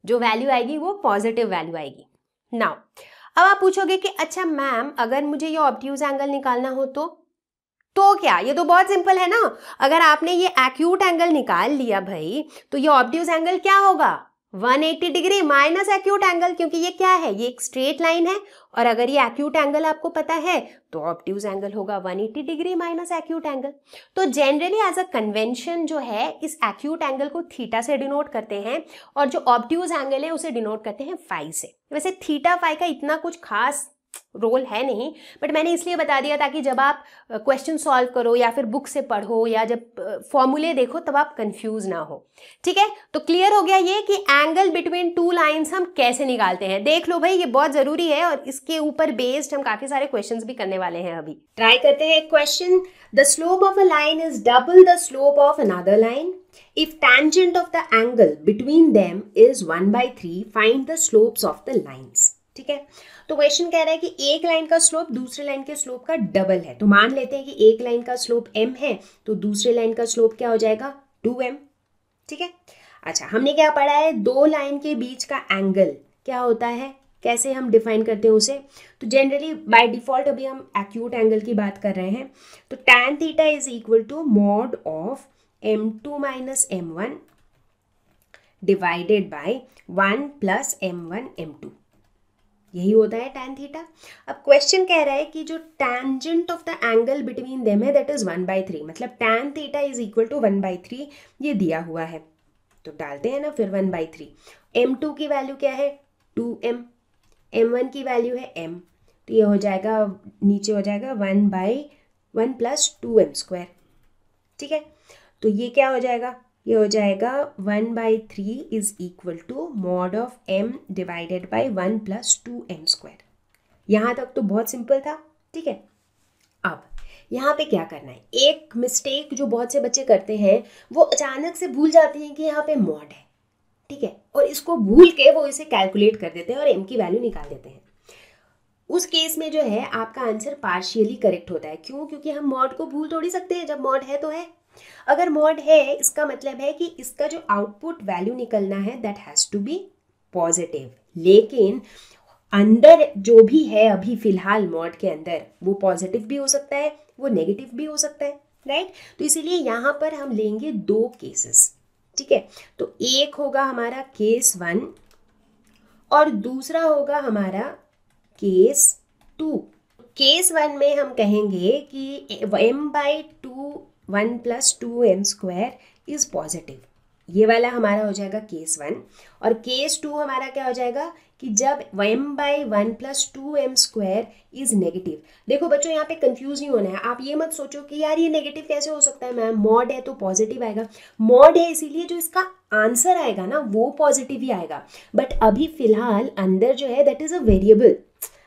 जो वैल्यू आएगी वो पॉजिटिव वैल्यू आएगी नाउ अब आप पूछोगे कि अच्छा मैम अगर मुझे ये ऑप्टिज एंगल निकालना हो तो तो क्या ये तो बहुत सिंपल है ना अगर आपने ये एक्यूट एंगल निकाल लिया भाई तो ये ऑप्ट्यूज एंगल क्या होगा 180 डिग्री माइनस एक्यूट एंगल क्योंकि ये क्या है ये एक स्ट्रेट लाइन है और अगर ये एक्यूट एंगल आपको पता है तो ऑप्ट्यूज एंगल होगा 180 डिग्री माइनस एक्यूट एंगल तो जनरली एज अ कन्वेंशन जो है इस एक्यूट एंगल को थीटा से डिनोट करते हैं और जो ऑप्टिज एंगल है उसे डिनोट करते हैं फाइव से वैसे थीटा फाइव का इतना कुछ खास रोल है नहीं बट मैंने इसलिए बता दिया ताकि जब आप क्वेश्चन सॉल्व करो या फिर बुक से पढ़ो या जब फॉर्मूले देखो तब आप कंफ्यूज ना हो ठीक है तो क्लियर हो गया ये कि एंगल बिटवीन टू लाइंस हम कैसे निकालते हैं देख लो भाई ये बहुत ज़रूरी है और इसके ऊपर बेस्ड हम काफ़ी सारे क्वेश्चन भी करने वाले हैं अभी ट्राई करते हैं question the slope of a line is double the slope of another line If tangent of the angle between them is 1 by 3, find the slopes of the lines. ठीक है तो क्वेश्चन कह रहा है कि एक लाइन का स्लोप दूसरे लाइन के स्लोप का डबल है तो मान लेते हैं कि एक लाइन का स्लोप एम है तो दूसरे लाइन का स्लोप क्या हो जाएगा टू एम ठीक है अच्छा हमने क्या पढ़ा है दो लाइन के बीच का एंगल क्या होता है कैसे हम डिफाइन करते हैं उसे तो जनरली बाय डिफॉल्ट अभी हम एक्यूट एंगल की बात कर रहे हैं तो tan theta is equal to mod of m two minus m one divided by one plus M one m two यही होता है tan थीटा अब क्वेश्चन कह रहा है कि जो tangent of the angle between them है that is one by three मतलब tan theta is equal to one by three ये दिया हुआ है तो डालते हैं ना फिर one by three m two की वैल्यू क्या है टू एम एम वन की वैल्यू है एम तो ये हो जाएगा नीचे हो जाएगा one by one plus two m square ठीक है तो ये क्या हो जाएगा ये हो जाएगा one by three is equal to mod of m divided by one plus two m square यहाँ तक तो बहुत सिंपल था ठीक है अब यहाँ पे क्या करना है एक मिस्टेक जो बहुत से बच्चे करते हैं वो अचानक से भूल जाते हैं कि यहाँ पे मॉड है ठीक है और इसको भूल के वो इसे कैलकुलेट कर देते हैं और एम की वैल्यू निकाल देते हैं उस केस में जो है आपका आंसर पार्शियली करेक्ट होता है क्यों क्योंकि हम मॉड को भूल थोड़ी सकते हैं जब मॉड है तो है अगर मॉड है इसका मतलब है कि इसका जो आउटपुट वैल्यू निकलना है that has to be positive लेकिन अंदर जो भी है अभी फिलहाल मॉड के अंदर वो पॉजिटिव भी हो सकता है वो नेगेटिव भी हो सकता है राइट right? तो इसीलिए यहाँ पर हम लेंगे दो केसेस ठीक है तो एक होगा हमारा केस वन और दूसरा होगा हमारा केस टू केस वन में हम कहेंगे कि m by two one plus two m square is positive ये वाला हमारा हो जाएगा केस वन और केस टू हमारा क्या हो जाएगा कि जब m by one plus two m square is negative देखो बच्चों यहाँ पे कंफ्यूज नहीं होना है आप ये मत सोचो कि यार ये नेगेटिव कैसे हो सकता है मैम मॉड है तो पॉजिटिव आएगा मॉड है इसीलिए जो इसका आंसर आएगा ना वो पॉजिटिव ही आएगा बट अभी फिलहाल अंदर जो है दैट इज़ अ वेरिएबल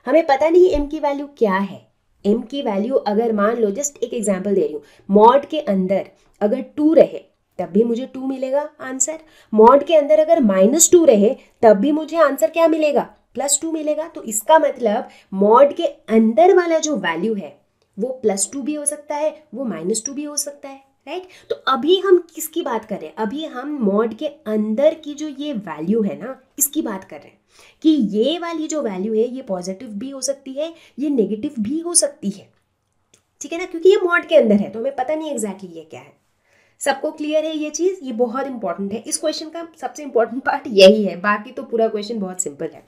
हमें पता नहीं एम की वैल्यू क्या है एम की वैल्यू अगर मान लो जस्ट एक एग्जाम्पल दे रही हूँ मॉड के अंदर अगर टू रहे तब भी मुझे टू मिलेगा आंसर मॉड के अंदर अगर माइनस टू रहे तब भी मुझे आंसर क्या मिलेगा प्लस टू मिलेगा तो इसका मतलब मॉड के अंदर वाला जो वैल्यू है वो प्लस टू भी हो सकता है वो माइनस टू भी हो सकता है राइट right? तो अभी हम किसकी बात कर रहे हैं अभी हम मॉड के अंदर की जो ये वैल्यू है ना इसकी बात कर रहे हैं कि ये वाली जो वैल्यू है ये पॉजिटिव भी हो सकती है ये नेगेटिव भी हो सकती है ठीक है ना क्योंकि ये मॉड के अंदर है तो हमें पता नहीं एग्जैक्टली exactly ये क्या है सबको क्लियर है ये चीज़ ये बहुत इंपॉर्टेंट है इस क्वेश्चन का सबसे इंपॉर्टेंट पार्ट यही है बाकी तो पूरा क्वेश्चन बहुत सिंपल है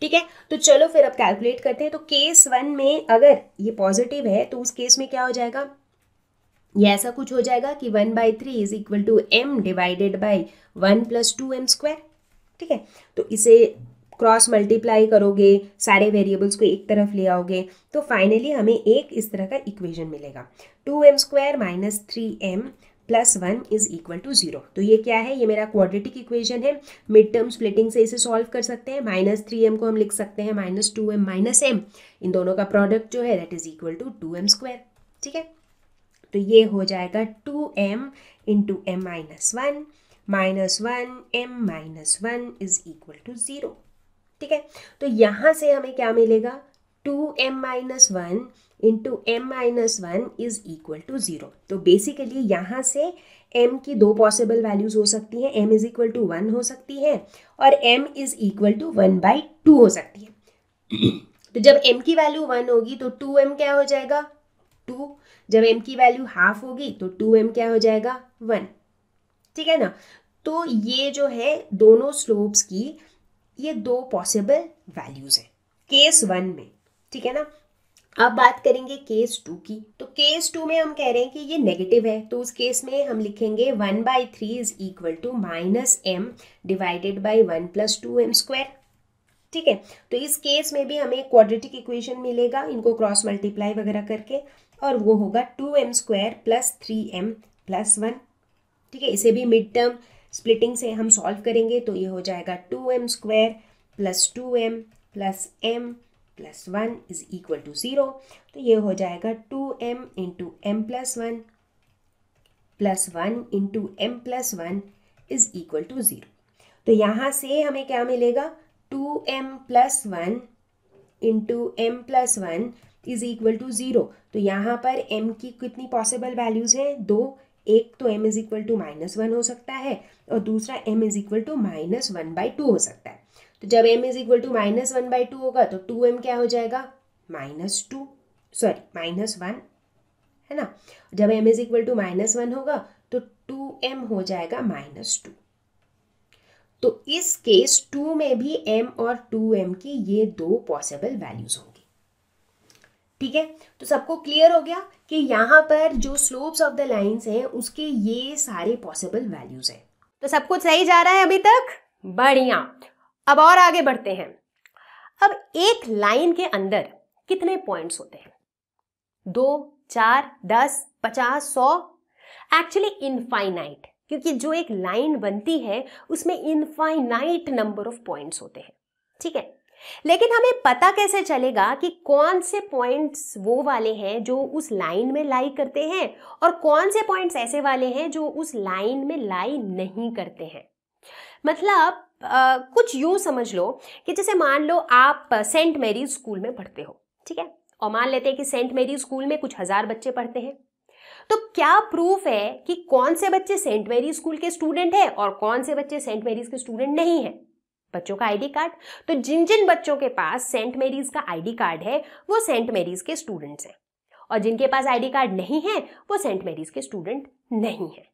ठीक है तो चलो फिर अब कैलकुलेट करते हैं तो केस वन में अगर ये पॉजिटिव है तो उस केस में क्या हो जाएगा ये ऐसा कुछ हो जाएगा कि one by three is equal to m divided by one plus two m square ठीक है तो इसे क्रॉस मल्टीप्लाई करोगे सारे वेरिएबल्स को एक तरफ ले आओगे तो फाइनली हमें एक इस तरह का इक्वेशन मिलेगा two m square minus three m plus one is equal to zero तो ये क्या है ये मेरा क्वाड्रेटिक इक्वेशन है मिड टर्म स्प्लिटिंग से इसे सॉल्व कर सकते हैं माइनस थ्री एम को हम लिख सकते हैं minus two m minus m इन दोनों का प्रोडक्ट जो है that is equal to two m square ठीक है तो ये हो जाएगा two m into m minus one minus one m minus one is equal to zero ठीक है तो यहाँ से हमें क्या मिलेगा two m minus one into m minus one is equal to zero तो बेसिकली यहाँ से m की दो पॉसिबल वैल्यूज़ हो सकती हैं m is equal to one हो सकती है और m is equal to one by two हो सकती है तो जब m की वैल्यू वन होगी तो टू एम क्या हो जाएगा टू जब m की वैल्यू हाफ होगी तो टू एम क्या हो जाएगा वन ठीक है ना तो ये जो है दोनों स्लोप्स की ये दो पॉसिबल वैल्यूज हैं केस वन में ठीक है ना अब बात करेंगे केस टू की तो केस टू में हम कह रहे हैं कि ये नेगेटिव है तो उस केस में हम लिखेंगे one by three is equal to minus M divided by one plus two m square ठीक है तो इस केस में भी हमें क्वाड्रेटिक इक्वेशन मिलेगा इनको क्रॉस मल्टीप्लाई वगैरह करके और वो होगा two m square plus three m plus one ठीक है इसे भी मिड टर्म स्प्लिटिंग से हम सॉल्व करेंगे तो ये हो जाएगा two m square plus two m plus m plus one is equal to zero तो ये हो जाएगा two m into m plus one plus one into m plus one is equal to zero तो यहाँ से हमें क्या मिलेगा two m plus one into m plus one is equal to zero तो यहाँ पर m की कितनी पॉसिबल वैल्यूज़ हैं दो एक तो m is equal to minus one हो सकता है और दूसरा m is equal to minus one by two हो सकता है तो जब m is equal to minus one by two होगा तो टू एम क्या हो जाएगा minus two sorry minus one है ना जब m is equal to minus one होगा तो टू एम हो जाएगा माइनस टू तो इस केस टू में भी m और टू एम की ये दो पॉसिबल वैल्यूज होंगी ठीक है तो सबको क्लियर हो गया कि यहाँ पर जो स्लोप्स ऑफ द लाइन्स हैं उसके ये सारे पॉसिबल वैल्यूज हैं तो सब कुछ सही जा रहा है अभी तक बढ़िया अब और आगे बढ़ते हैं अब एक लाइन के अंदर कितने पॉइंट्स होते हैं दो चार दस पचास सौ एक्चुअली इनफाइनाइट क्योंकि जो एक लाइन बनती है उसमें इनफाइनाइट नंबर ऑफ पॉइंट्स होते हैं ठीक है लेकिन हमें पता कैसे चलेगा कि कौन से पॉइंट्स वो वाले हैं जो उस लाइन में लाई करते हैं और कौन से पॉइंट्स ऐसे वाले हैं जो उस लाइन में लाई नहीं करते हैं मतलब आ, कुछ यूं समझ लो कि जैसे मान लो आप सेंट मेरी स्कूल में पढ़ते हो ठीक है और मान लेते हैं कि सेंट मेरी स्कूल में कुछ हज़ार बच्चे पढ़ते हैं तो क्या प्रूफ है कि कौन से बच्चे सेंट मेरी स्कूल के स्टूडेंट हैं और कौन से बच्चे सेंट मेरीज के स्टूडेंट नहीं हैं बच्चों का आईडी कार्ड तो जिन जिन बच्चों के पास सेंट मेरीज का आईडी कार्ड है वो सेंट मेरीज के स्टूडेंट्स हैं और जिनके पास आईडी कार्ड नहीं है वो सेंट मेरीज के स्टूडेंट नहीं है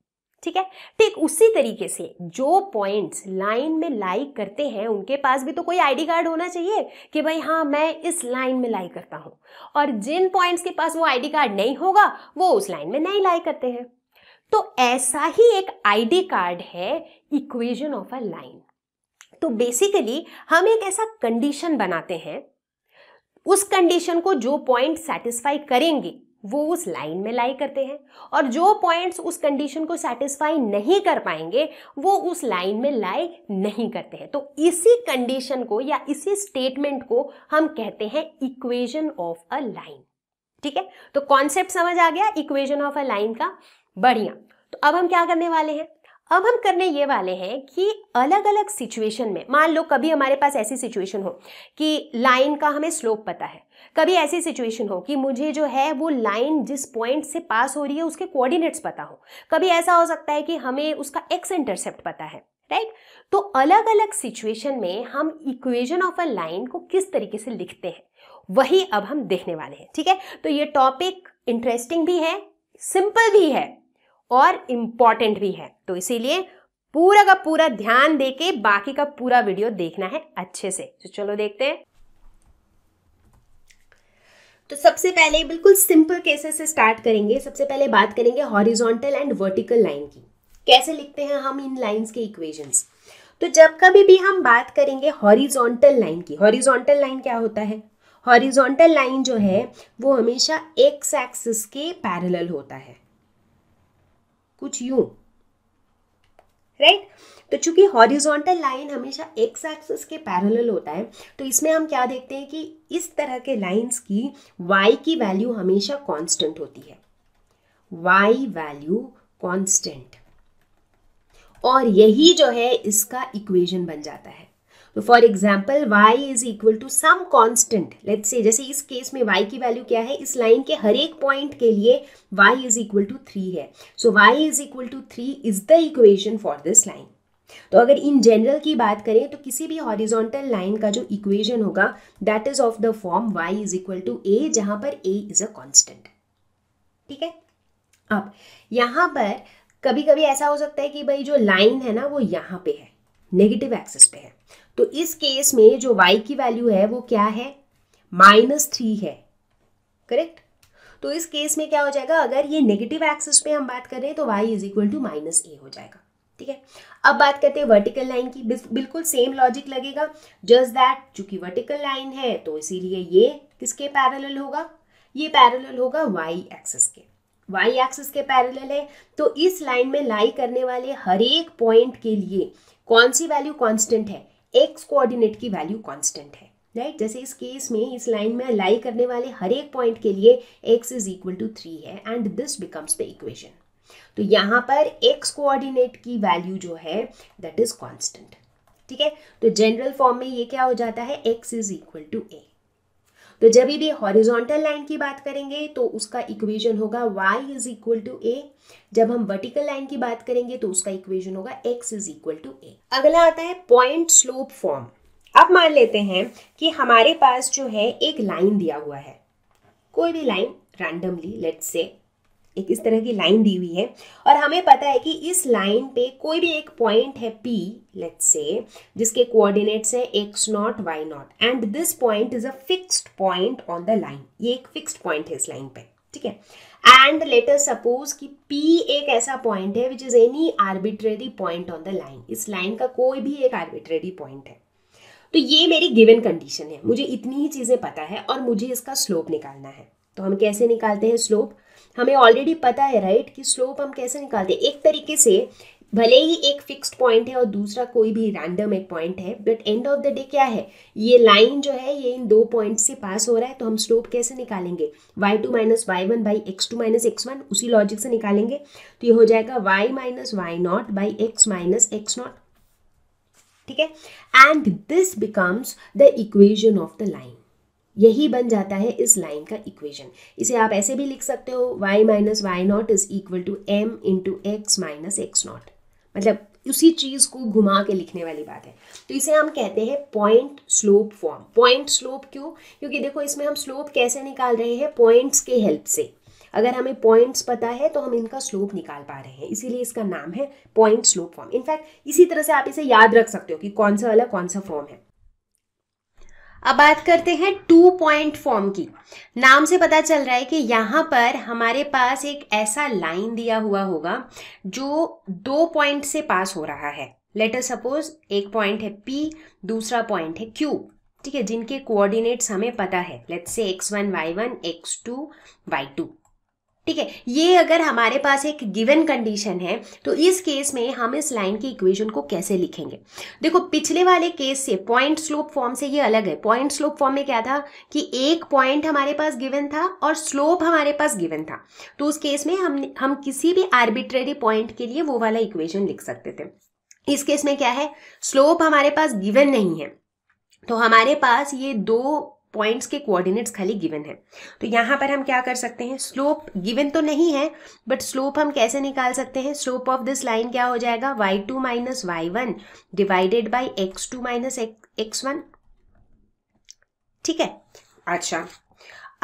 ठीक है ठीक उसी तरीके से जो पॉइंट्स लाइन में लाई करते हैं उनके पास भी तो कोई आईडी कार्ड होना चाहिए कि भाई हाँ मैं इस लाइन में लाई करता हूँ और जिन पॉइंट्स के पास वो आईडी कार्ड नहीं होगा वो उस लाइन में नहीं लाई करते हैं तो ऐसा ही एक आईडी कार्ड है इक्वेशन ऑफ अ लाइन तो बेसिकली हम एक ऐसा कंडीशन बनाते हैं उस कंडीशन को जो पॉइंट सेटिस्फाई करेंगे वो उस लाइन में लाई करते हैं और जो पॉइंट्स उस कंडीशन को सेटिस्फाई नहीं कर पाएंगे वो उस लाइन में लाई नहीं करते हैं तो इसी कंडीशन को या इसी स्टेटमेंट को हम कहते हैं इक्वेशन ऑफ अ लाइन ठीक है तो कॉन्सेप्ट समझ आ गया इक्वेशन ऑफ अ लाइन का बढ़िया तो अब हम क्या करने वाले हैं अब हम करने ये वाले हैं कि अलग अलग सिचुएशन में मान लो कभी हमारे पास ऐसी सिचुएशन हो कि लाइन का हमें स्लोप पता है कभी ऐसी सिचुएशन हो कि मुझे जो है वो लाइन जिस पॉइंट से पास हो रही है उसके कोऑर्डिनेट्स पता हो कभी ऐसा हो सकता है कि हमें उसका एक्स इंटरसेप्ट पता है राइट तो अलग अलग सिचुएशन में हम इक्वेशन ऑफ अ लाइन को किस तरीके से लिखते हैं वही अब हम देखने वाले हैं ठीक है तो ये टॉपिक इंटरेस्टिंग भी है सिंपल भी है और इम्पॉर्टेंट भी है तो इसीलिए पूरा का पूरा ध्यान देके बाकी का पूरा वीडियो देखना है अच्छे से तो चलो देखते हैं तो सबसे पहले बिल्कुल सिंपल केसेस से स्टार्ट करेंगे सबसे पहले बात करेंगे हॉरिजॉन्टल एंड वर्टिकल लाइन की कैसे लिखते हैं हम इन लाइंस के इक्वेशंस तो जब कभी भी हम बात करेंगे हॉरिजॉन्टल लाइन की हॉरिजॉन्टल लाइन क्या होता है हॉरिजॉन्टल लाइन जो है वो हमेशा एक्स एक्सिस के पैरेलल होता है कुछ यूं राइट right? तो चूंकि हॉरिजॉन्टल लाइन हमेशा एक्स एक्सिस के पैरेलल होता है तो इसमें हम क्या देखते हैं कि इस तरह के लाइंस की वाई की वैल्यू हमेशा कांस्टेंट होती है वाई वैल्यू कांस्टेंट और यही जो है इसका इक्वेशन बन जाता है for example y is equal to some constant let say जैसे इस केस में वाई की वैल्यू क्या है इस लाइन के हर एक पॉइंट के लिए y is equal to three है so y is equal to three is the equation for this line तो अगर इन जनरल की बात करें तो किसी भी हॉरिजॉन्टल लाइन का जो इक्वेशन होगा that is of the form y is equal to a जहां पर a इज अ कॉन्स्टेंट ठीक है अब यहां पर कभी कभी ऐसा हो सकता है कि भाई जो लाइन है ना वो यहां पे है नेगेटिव एक्सेस पे है तो इस केस में जो y की वैल्यू है वो क्या है माइनस थ्री है करेक्ट तो इस केस में क्या हो जाएगा अगर ये नेगेटिव एक्सिस पे हम बात करें तो y is equal to minus a हो जाएगा ठीक है अब बात करते हैं वर्टिकल लाइन की बिल्कुल सेम लॉजिक लगेगा जस्ट दैट चूंकि वर्टिकल लाइन है तो इसीलिए ये किसके पैरेलल होगा ये पैरेलल होगा वाई एक्सिस के y एक्सिस के पैरेलल है तो इस लाइन में लाई करने वाले हर एक पॉइंट के लिए कौन सी वैल्यू कांस्टेंट है एक्स कोऑर्डिनेट की वैल्यू कांस्टेंट है राइट जैसे इस केस में इस लाइन में लाई करने वाले हर एक पॉइंट के लिए x is equal to three है and this becomes the equation तो यहां पर एक्स कोऑर्डिनेट की वैल्यू जो है दैट इज कांस्टेंट ठीक है तो जनरल फॉर्म में ये क्या हो जाता है x is equal to a तो जब भी हॉरिजॉन्टल लाइन की बात करेंगे तो उसका इक्वेशन होगा y is equal to a जब हम वर्टिकल लाइन की बात करेंगे तो उसका इक्वेशन होगा x is equal to a अगला आता है पॉइंट स्लोप फॉर्म अब मान लेते हैं कि हमारे पास जो है एक लाइन दिया हुआ है कोई भी लाइन रैंडमली लेट्स से एक इस तरह की लाइन दी हुई है और हमें पता है कि इस लाइन पे कोई भी एक पॉइंट है पी लेट्स से जिसके कोऑर्डिनेट्स हैं x not y not and this point is a fixed point on the line ये एक फिक्स्ड पॉइंट है इस लाइन पे ठीक है एंड लेटर सपोज कि पी एक ऐसा पॉइंट है which is any arbitrary point on the line इस लाइन का कोई भी एक आर्बिट्रेरी पॉइंट है तो ये मेरी गिवन कंडीशन है मुझे इतनी ही चीज़ें पता है और मुझे इसका स्लोप निकालना है तो हम कैसे निकालते हैं स्लोप हमें ऑलरेडी पता है राइट right, कि स्लोप हम कैसे निकालते हैं एक तरीके से भले ही एक फिक्स्ड पॉइंट है और दूसरा कोई भी रैंडम एक पॉइंट है but end of the day क्या है ये लाइन जो है ये इन दो पॉइंट से पास हो रहा है तो हम स्लोप कैसे निकालेंगे y two minus Y one by x two minus x one उसी लॉजिक से निकालेंगे तो ये हो जाएगा y minus y not by x minus x not ठीक है and this becomes the equation of the line यही बन जाता है इस लाइन का इक्वेशन इसे आप ऐसे भी लिख सकते हो y minus y not is equal to m into x minus x not मतलब उसी चीज़ को घुमा के लिखने वाली बात है तो इसे हम कहते हैं point slope form point slope क्यों क्योंकि देखो इसमें हम स्लोप कैसे निकाल रहे हैं पॉइंट्स के हेल्प से अगर हमें पॉइंट्स पता है तो हम इनका स्लोप निकाल पा रहे हैं इसीलिए इसका नाम है पॉइंट स्लोप फॉर्म इनफैक्ट इसी तरह से आप इसे याद रख सकते हो कि कौन सा वाला कौन सा फॉर्म है अब बात करते हैं टू पॉइंट फॉर्म की नाम से पता चल रहा है कि यहाँ पर हमारे पास एक ऐसा लाइन दिया हुआ होगा जो दो पॉइंट से पास हो रहा है लेटर सपोज एक पॉइंट है पी दूसरा पॉइंट है Q, ठीक है जिनके कोऑर्डिनेट्स हमें पता है let's say x one Y one x two Y two ठीक है ये अगर हमारे पास एक गिवन कंडीशन है तो इस केस में हम इस लाइन की इक्वेशन को कैसे लिखेंगे देखो पिछले वाले केस से पॉइंट स्लोप फॉर्म से ये अलग है पॉइंट स्लोप फॉर्म में क्या था कि एक पॉइंट हमारे पास गिवन था और स्लोप हमारे पास गिवन था तो उस केस में हम हम किसी भी आर्बिट्रेरी पॉइंट के लिए वो वाला इक्वेशन लिख सकते थे इस केस में क्या है स्लोप हमारे पास गिवन नहीं है तो हमारे पास ये दो पॉइंट्स के कोऑर्डिनेट्स खाली गिवन है तो यहाँ पर हम क्या कर सकते हैं स्लोप गिवन तो नहीं है बट स्लोप हम कैसे निकाल सकते हैं स्लोप ऑफ दिस लाइन क्या हो जाएगा Y two minus Y one divided by x two minus x one ठीक है अच्छा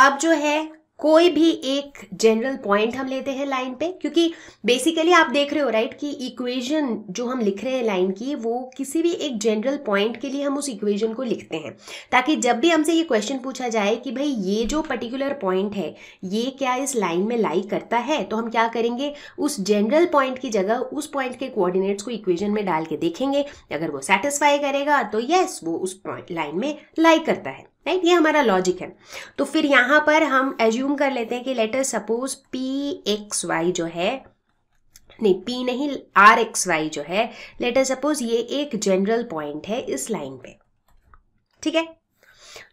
अब जो है कोई भी एक जनरल पॉइंट हम लेते हैं लाइन पे क्योंकि बेसिकली आप देख रहे हो राइट कि इक्वेशन जो हम लिख रहे हैं लाइन की वो किसी भी एक जनरल पॉइंट के लिए हम उस इक्वेशन को लिखते हैं ताकि जब भी हमसे ये क्वेश्चन पूछा जाए कि भाई ये जो पर्टिकुलर पॉइंट है ये क्या इस लाइन में लाई करता है तो हम क्या करेंगे उस जनरल पॉइंट की जगह उस पॉइंट के कोऑर्डिनेट्स को इक्वेशन में डाल के देखेंगे अगर वो सेटिस्फाई करेगा तो येस वो उस लाइन में लाई करता है राइट ये हमारा लॉजिक है तो फिर यहां पर हम एज्यूम कर लेते हैं कि let us suppose p x y जो है नहीं पी नहीं आर एक्स वाई जो है लेटर सपोज ये एक जनरल पॉइंट है इस लाइन पे ठीक है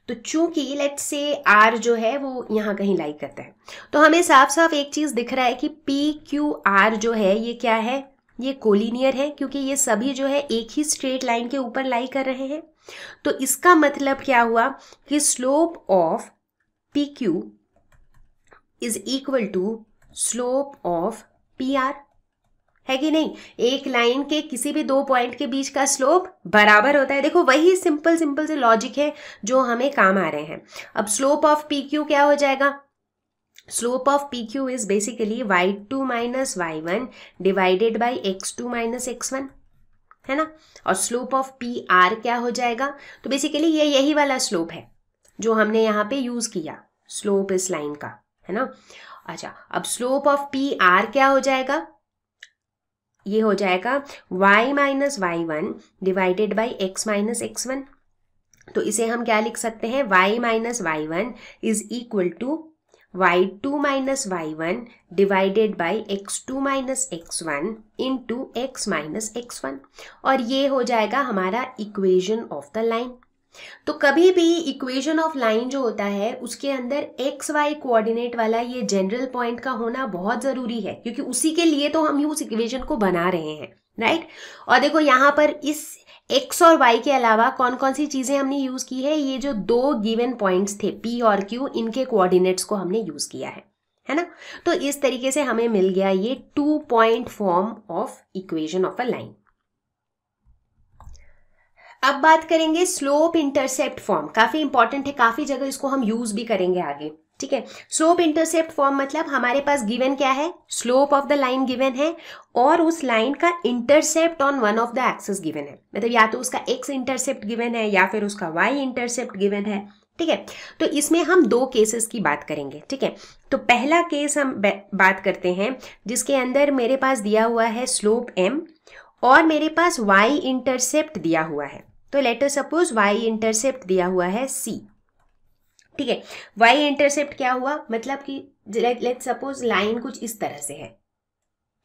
तो चूंकि लेट से आर जो है वो यहां कहीं लाइक करता है तो हमें साफ साफ एक चीज दिख रहा है कि पी क्यू आर जो है ये क्या है ये कोलिनियर है क्योंकि ये सभी जो है एक ही स्ट्रेट लाइन के ऊपर लाई कर रहे हैं तो इसका मतलब क्या हुआ कि slope of p Q is equal to slope of p r है कि नहीं एक लाइन के किसी भी दो पॉइंट के बीच का स्लोप बराबर होता है देखो वही सिंपल सिंपल से लॉजिक है जो हमें काम आ रहे हैं अब स्लोप ऑफ पी क्यू क्या हो जाएगा slope of PQ is basically y2 minus y1 divided by x2 minus x1 है ना और स्लोप ऑफ पी आर क्या हो जाएगा तो बेसिकली ये यही वाला स्लोप है जो हमने यहाँ पे यूज किया स्लोप इस लाइन का है ना अच्छा अब स्लोप ऑफ पी आर क्या हो जाएगा ये हो जाएगा y minus Y one divided by x minus x one तो इसे हम क्या लिख सकते हैं y minus Y one is equal to y2 minus y1 divided by x2 minus x1 into x minus x1 और ये हो जाएगा हमारा equation ऑफ द लाइन तो कभी भी इक्वेशन ऑफ लाइन जो होता है उसके अंदर एक्स वाई कोऑर्डिनेट वाला ये जनरल पॉइंट का होना बहुत ज़रूरी है क्योंकि उसी के लिए तो हम उस इक्वेशन को बना रहे हैं राइट और देखो यहाँ पर इस एक्स और वाई के अलावा कौन कौन सी चीज़ें हमने यूज़ की है ये जो दो गिवन पॉइंट्स थे पी और क्यू इनके कोऑर्डिनेट्स को हमने यूज़ किया है है ना तो इस तरीके से हमें मिल गया ये two point form of equation of a line अब बात करेंगे स्लोप इंटरसेप्ट फॉर्म काफ़ी इंपॉर्टेंट है काफ़ी जगह इसको हम यूज़ भी करेंगे आगे ठीक है स्लोप इंटरसेप्ट फॉर्म मतलब हमारे पास गिवन क्या है slope of the line given है और उस लाइन का intercept on one of the axes given है मतलब या तो उसका एक्स इंटरसेप्ट गिवन है या फिर उसका वाई इंटरसेप्ट गिवन है ठीक है तो इसमें हम दो केसेस की बात करेंगे ठीक है तो पहला केस हम बात करते हैं जिसके अंदर मेरे पास दिया हुआ है स्लोप एम और मेरे पास वाई इंटरसेप्ट दिया हुआ है तो लेटर सपोज वाई इंटरसेप्ट दिया हुआ है सी ठीक है वाई इंटरसेप्ट क्या हुआ मतलब कि लेट सपोज लाइन कुछ इस तरह से है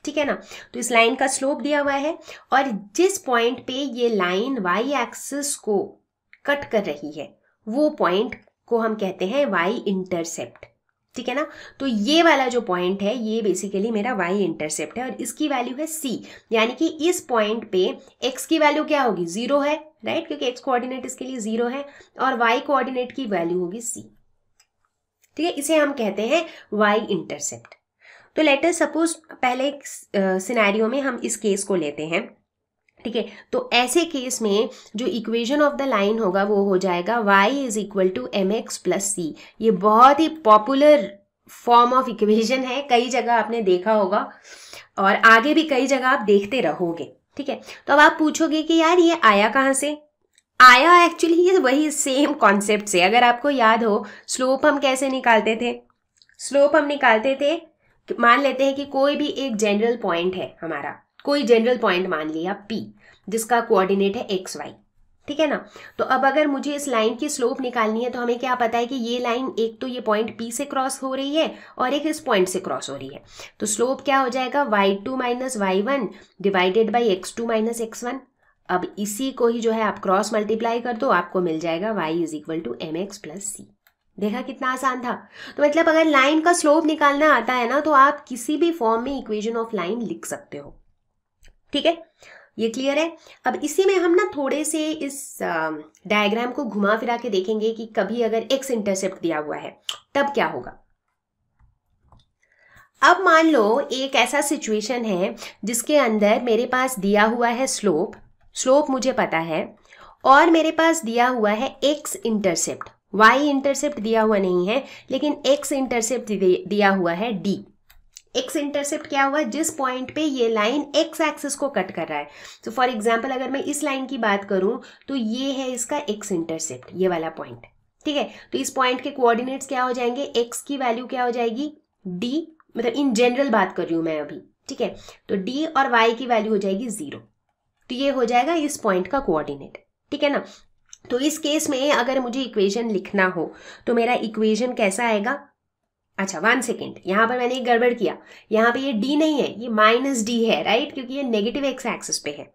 ठीक है ना तो इस लाइन का स्लोप दिया हुआ है और जिस पॉइंट पे ये लाइन वाई एक्सिस को कट कर रही है वो पॉइंट को हम कहते हैं वाई इंटरसेप्ट ठीक है ना तो ये वाला जो पॉइंट है ये बेसिकली मेरा वाई इंटरसेप्ट है और इसकी वैल्यू है सी यानी कि इस पॉइंट पे एक्स की वैल्यू क्या होगी जीरो है राइट क्योंकि एक्स कोऑर्डिनेट इसके लिए जीरो है और वाई कोऑर्डिनेट की वैल्यू होगी सी ठीक है इसे हम कहते हैं वाई इंटरसेप्ट तो लेटर सपोज पहले सिनेरियो में हम इस केस को लेते हैं ठीक है तो ऐसे केस में जो इक्वेशन ऑफ द लाइन होगा वो हो जाएगा y is equal to M x plus c ये बहुत ही पॉपुलर फॉर्म ऑफ इक्वेशन है कई जगह आपने देखा होगा और आगे भी कई जगह आप देखते रहोगे ठीक है तो अब आप पूछोगे कि यार ये आया कहाँ से आया एक्चुअली ये वही सेम कॉन्सेप्ट से अगर आपको याद हो स्लोप हम कैसे निकालते थे स्लोप हम निकालते थे मान लेते हैं कि कोई भी एक जनरल पॉइंट है हमारा कोई जनरल पॉइंट मान लिया पी जिसका कोऑर्डिनेट है एक्स वाई ठीक है ना तो अब अगर मुझे इस लाइन की स्लोप निकालनी है तो हमें क्या पता है कि ये लाइन एक तो ये पॉइंट पी से क्रॉस हो रही है और एक इस पॉइंट से क्रॉस हो रही है तो स्लोप क्या हो जाएगा Y two minus Y one divided by x two minus x one अब इसी को ही जो है आप क्रॉस मल्टीप्लाई कर दो आपको मिल जाएगा y is equal to M x plus c देखा कितना आसान था तो मतलब अगर लाइन का स्लोप निकालना आता है ना तो आप किसी भी फॉर्म में इक्वेशन ऑफ लाइन लिख सकते हो ठीक है ये क्लियर है अब इसी में हम ना थोड़े से इस डायग्राम को घुमा फिरा के देखेंगे कि कभी अगर एक्स इंटरसेप्ट दिया हुआ है तब क्या होगा अब मान लो एक ऐसा सिचुएशन है जिसके अंदर मेरे पास दिया हुआ है स्लोप स्लोप मुझे पता है और मेरे पास दिया हुआ है एक्स इंटरसेप्ट वाई इंटरसेप्ट दिया हुआ नहीं है लेकिन एक्स इंटरसेप्ट दिया हुआ है डी एक्स इंटरसेप्ट क्या हुआ जिस पॉइंट पे ये लाइन एक्स एक्सिस को कट कर रहा है तो फॉर एग्जांपल अगर मैं इस लाइन की बात करूं तो ये है इसका एक्स इंटरसेप्ट ये वाला पॉइंट ठीक है तो इस पॉइंट के कोऑर्डिनेट्स क्या हो जाएंगे एक्स की वैल्यू क्या हो जाएगी डी मतलब इन जनरल बात कर रही हूँ मैं अभी ठीक है तो डी और वाई की वैल्यू हो जाएगी जीरो तो ये हो जाएगा इस पॉइंट का कोऑर्डिनेट ठीक है ना तो इस केस में अगर मुझे इक्वेशन लिखना हो तो मेरा इक्वेशन कैसा आएगा अच्छा वन सेकेंड यहाँ पर मैंने एक गड़बड़ किया यहाँ पे ये डी नहीं है ये माइनस डी है राइट क्योंकि ये नेगेटिव एक्स एक्सिस पे है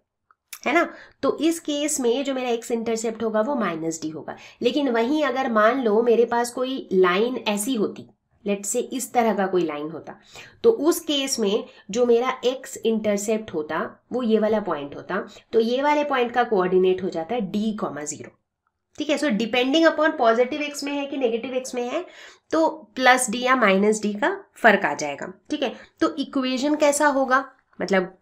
है ना तो इस केस में जो मेरा एक्स इंटरसेप्ट होगा वो माइनस डी होगा लेकिन वहीं अगर मान लो मेरे पास कोई लाइन ऐसी होती लेट से इस तरह का कोई लाइन होता तो उस केस में जो मेरा एक्स इंटरसेप्ट होता वो ये वाला पॉइंट होता तो ये वाले पॉइंट का कोऑर्डिनेट हो जाता है डी कॉमा जीरो ठीक है so depending upon positive x में है कि नेगेटिव एक्स में है तो प्लस डी या माइनस डी का फर्क आ जाएगा ठीक है तो इक्वेशन कैसा होगा मतलब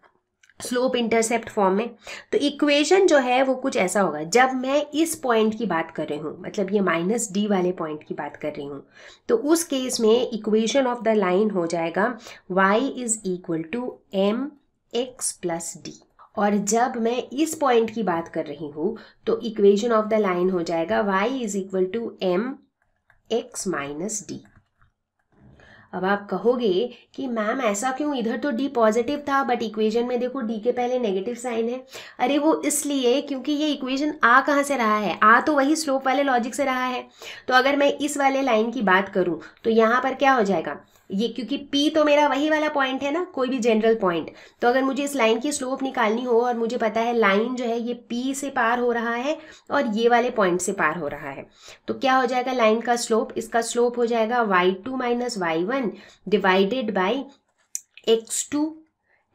स्लोप इंटरसेप्ट फॉर्म में तो इक्वेशन जो है वो कुछ ऐसा होगा जब मैं इस पॉइंट की बात कर रही हूँ मतलब ये माइनस डी वाले पॉइंट की बात कर रही हूँ तो उस केस में इक्वेशन ऑफ द लाइन हो जाएगा y is equal to M x plus d और जब मैं इस पॉइंट की बात कर रही हूँ तो इक्वेशन ऑफ द लाइन हो जाएगा y is equal to M x minus d अब आप कहोगे कि मैम ऐसा क्यों इधर तो डी पॉजिटिव था बट इक्वेशन में देखो डी के पहले नेगेटिव साइन है अरे वो इसलिए क्योंकि ये इक्वेशन आ कहाँ से रहा है आ तो वही स्लोप वाले लॉजिक से रहा है तो अगर मैं इस वाले लाइन की बात करूँ तो यहाँ पर क्या हो जाएगा ये क्योंकि पी तो मेरा वही वाला पॉइंट है ना कोई भी जनरल पॉइंट तो अगर मुझे इस लाइन की स्लोप निकालनी हो और मुझे पता है लाइन जो है ये पी से पार हो रहा है और ये वाले पॉइंट से पार हो रहा है तो क्या हो जाएगा लाइन का स्लोप इसका स्लोप हो जाएगा Y two minus Y one divided by x two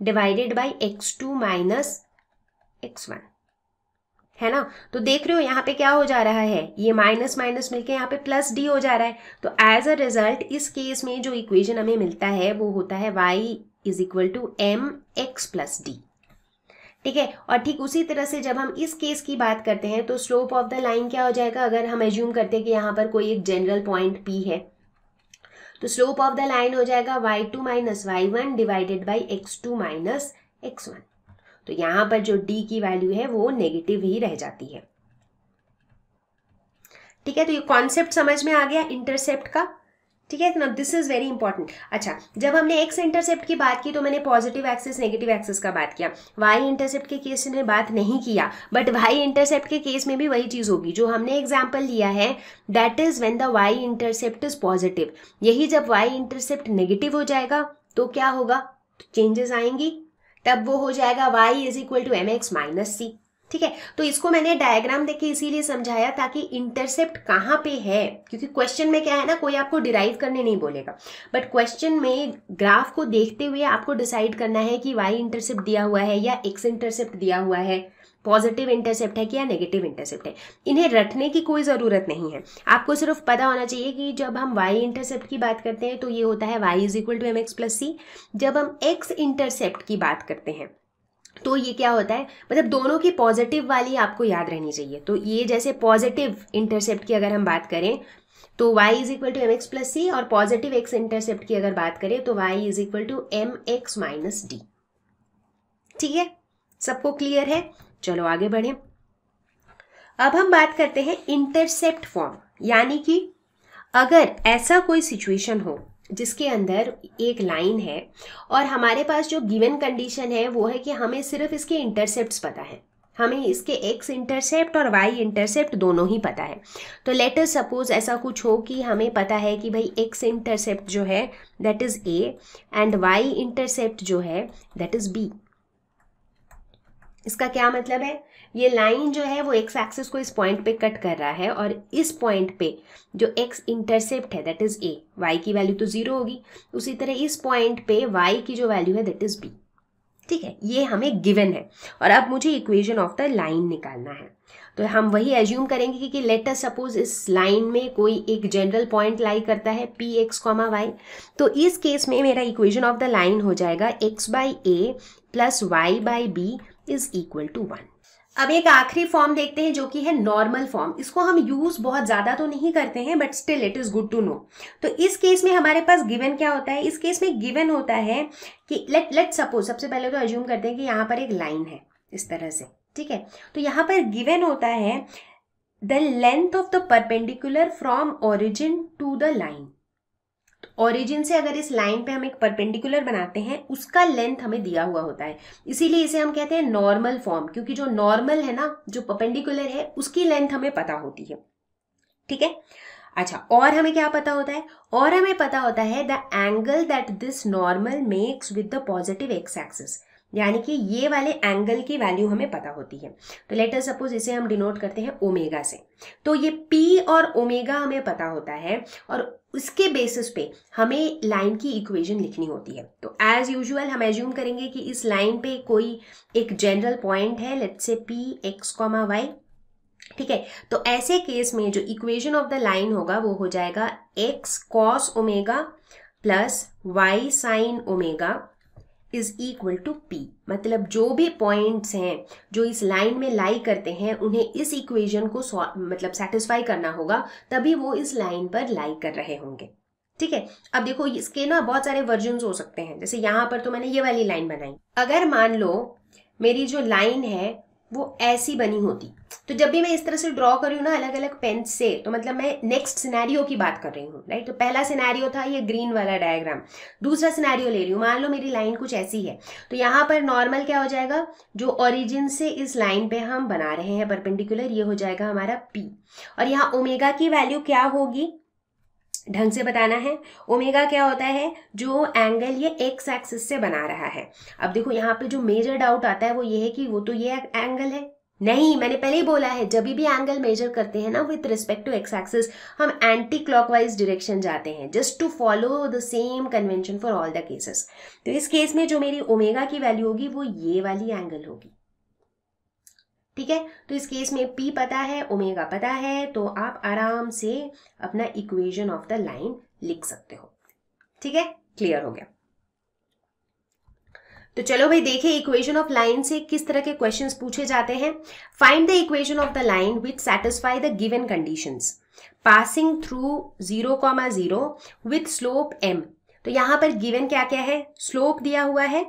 divided by x two minus x one है ना तो देख रहे हो यहाँ पे क्या हो जा रहा है ये माइनस माइनस मिलके यहाँ पे प्लस डी हो जा रहा है तो एज अ रिजल्ट इस केस में जो इक्वेशन हमें मिलता है वो होता है y is equal to M x plus d ठीक है और ठीक उसी तरह से जब हम इस केस की बात करते हैं तो स्लोप ऑफ द लाइन क्या हो जाएगा अगर हम एज्यूम करते हैं कि यहाँ पर कोई एक जनरल पॉइंट पी है तो स्लोप ऑफ द लाइन हो जाएगा Y two minus Y one divided by x two minus x one तो यहां पर जो डी की वैल्यू है वो नेगेटिव ही रह जाती है ठीक है तो ये कॉन्सेप्ट समझ में आ गया इंटरसेप्ट का ठीक है ना दिस इज वेरी इंपॉर्टेंट अच्छा जब हमने एक्स इंटरसेप्ट की बात की तो मैंने पॉजिटिव एक्सेस नेगेटिव एक्सेस का बात किया वाई इंटरसेप्ट के केस में बात नहीं किया बट वाई इंटरसेप्ट के केस में भी वही चीज़ होगी जो हमने एग्जाम्पल लिया है that is when the y intercept is positive यही जब वाई इंटरसेप्ट नेगेटिव हो जाएगा तो क्या होगा चेंजेस तो आएंगी तब वो हो जाएगा y is equal to M x minus c ठीक है तो इसको मैंने डायग्राम देके इसीलिए समझाया ताकि इंटरसेप्ट कहाँ पे है क्योंकि क्वेश्चन में क्या है ना कोई आपको डिराइव करने नहीं बोलेगा बट क्वेश्चन में ग्राफ को देखते हुए आपको डिसाइड करना है कि वाई इंटरसेप्ट दिया हुआ है या एक्स इंटरसेप्ट दिया हुआ है पॉजिटिव इंटरसेप्ट है कि या नेगेटिव इंटरसेप्ट है इन्हें रटने की कोई ज़रूरत नहीं है आपको सिर्फ पता होना चाहिए कि जब हम वाई इंटरसेप्ट की बात करते हैं तो ये होता है y is equal to M x plus c जब हम एक्स इंटरसेप्ट की बात करते हैं तो ये क्या होता है मतलब दोनों की पॉजिटिव वाली आपको याद रहनी चाहिए तो ये जैसे पॉजिटिव इंटरसेप्ट की अगर हम बात करें तो y is equal to M x plus c और पॉजिटिव x इंटरसेप्ट की अगर बात करें तो y is equal to M x minus d ठीक है सबको क्लियर है चलो आगे बढ़ें अब हम बात करते हैं इंटरसेप्ट फॉर्म यानी कि अगर ऐसा कोई सिचुएशन हो जिसके अंदर एक लाइन है और हमारे पास जो गिवन कंडीशन है वो है कि हमें सिर्फ इसके इंटरसेप्ट पता है हमें इसके एक्स इंटरसेप्ट और वाई इंटरसेप्ट दोनों ही पता है तो लेटर सपोज ऐसा कुछ हो कि हमें पता है कि भाई एक्स इंटरसेप्ट जो है that is a and y intercept जो है दैट इज़ बी इसका क्या मतलब है ये लाइन जो है वो एक्स एक्सिस को इस पॉइंट पे कट कर रहा है और इस पॉइंट पे जो एक्स इंटरसेप्ट है दैट इज़ ए वाई की वैल्यू तो ज़ीरो होगी उसी तरह इस पॉइंट पे वाई की जो वैल्यू है दैट इज़ बी ठीक है ये हमें गिवन है और अब मुझे इक्वेशन ऑफ द लाइन निकालना है तो हम वही एज्यूम करेंगे कि, कि लेटर सपोज इस लाइन में कोई एक जनरल पॉइंट लाई करता है पी एक्स कॉमा वाई तो इस केस में मेरा इक्वेशन ऑफ द लाइन हो जाएगा x by a plus y by b is equal to one अब एक आखिरी फॉर्म देखते हैं जो कि है नॉर्मल फॉर्म इसको हम यूज बहुत ज्यादा तो नहीं करते हैं but still it is good to know तो इस केस में हमारे पास गिवन क्या होता है इस केस में गिवन होता है कि लेट लेट सपोज सबसे पहले तो अज्यूम करते हैं कि यहाँ पर एक लाइन है इस तरह से ठीक है तो यहाँ पर गिवन होता है the length of the perpendicular from origin to the line origin से अगर इस लाइन पे हम एक परपेंडिकुलर बनाते हैं उसका लेंथ हमें दिया हुआ होता है इसीलिए इसे हम कहते हैं नॉर्मल फॉर्म क्योंकि जो नॉर्मल है ना जो परपेंडिकुलर है उसकी लेंथ हमें पता होती है ठीक है अच्छा और हमें क्या पता होता है और हमें पता होता है the angle that this normal makes with the positive x axis यानी कि ये वाले एंगल की वैल्यू हमें पता होती है तो लेटर सपोज इसे हम डिनोट करते हैं ओमेगा से तो ये पी और ओमेगा हमें पता होता है और उसके बेसिस पे हमें लाइन की इक्वेशन लिखनी होती है तो एज यूजुअल हम एज्यूम करेंगे कि इस लाइन पे कोई एक जनरल पॉइंट है let's say p x comma y ठीक है तो ऐसे केस में जो इक्वेशन ऑफ द लाइन होगा वो हो जाएगा x cos omega plus y sine omega is equal to p मतलब जो भी पॉइंट्स हैं जो इस लाइन में लाई करते हैं उन्हें इस इक्वेशन को मतलब सेटिस्फाई करना होगा तभी वो इस लाइन पर लाई कर रहे होंगे ठीक है अब देखो इसके ना बहुत सारे वर्जन हो सकते हैं जैसे यहां पर तो मैंने ये वाली लाइन बनाई अगर मान लो मेरी जो लाइन है वो ऐसी बनी होती तो जब भी मैं इस तरह से ड्रॉ कर रही हूँ ना अलग अलग पेन से तो मतलब मैं नेक्स्ट सिनेरियो की बात कर रही हूँ राइट तो पहला सिनेरियो था ये ग्रीन वाला डायग्राम दूसरा सिनेरियो ले रही हूँ मान लो मेरी लाइन कुछ ऐसी है तो यहाँ पर नॉर्मल क्या हो जाएगा जो ओरिजिन से इस लाइन पे हम बना रहे हैं परपेंडिकुलर ये हो जाएगा हमारा पी और यहाँ ओमेगा की वैल्यू क्या होगी ढंग से बताना है ओमेगा क्या होता है जो एंगल ये एक्स एक्सिस से बना रहा है अब देखो यहाँ पे जो मेजर डाउट आता है वो ये है कि वो तो ये एंगल है नहीं मैंने पहले ही बोला है जब भी एंगल मेजर करते हैं ना with respect to x axis हम एंटी क्लॉकवाइज डायरेक्शन जाते हैं just to follow the same convention for all the cases तो इस केस में जो मेरी ओमेगा की वैल्यू होगी वो ये वाली एंगल होगी ठीक है तो इस केस में पी पता है ओमेगा पता है तो आप आराम से अपना इक्वेजन ऑफ द लाइन लिख सकते हो ठीक है क्लियर हो गया तो चलो भाई देखें इक्वेशन ऑफ लाइन से किस तरह के क्वेश्चंस पूछे जाते हैं find the equation of the line which satisfy the given conditions passing through zero comma zero with slope m तो यहाँ पर गिवन क्या क्या है स्लोप दिया हुआ है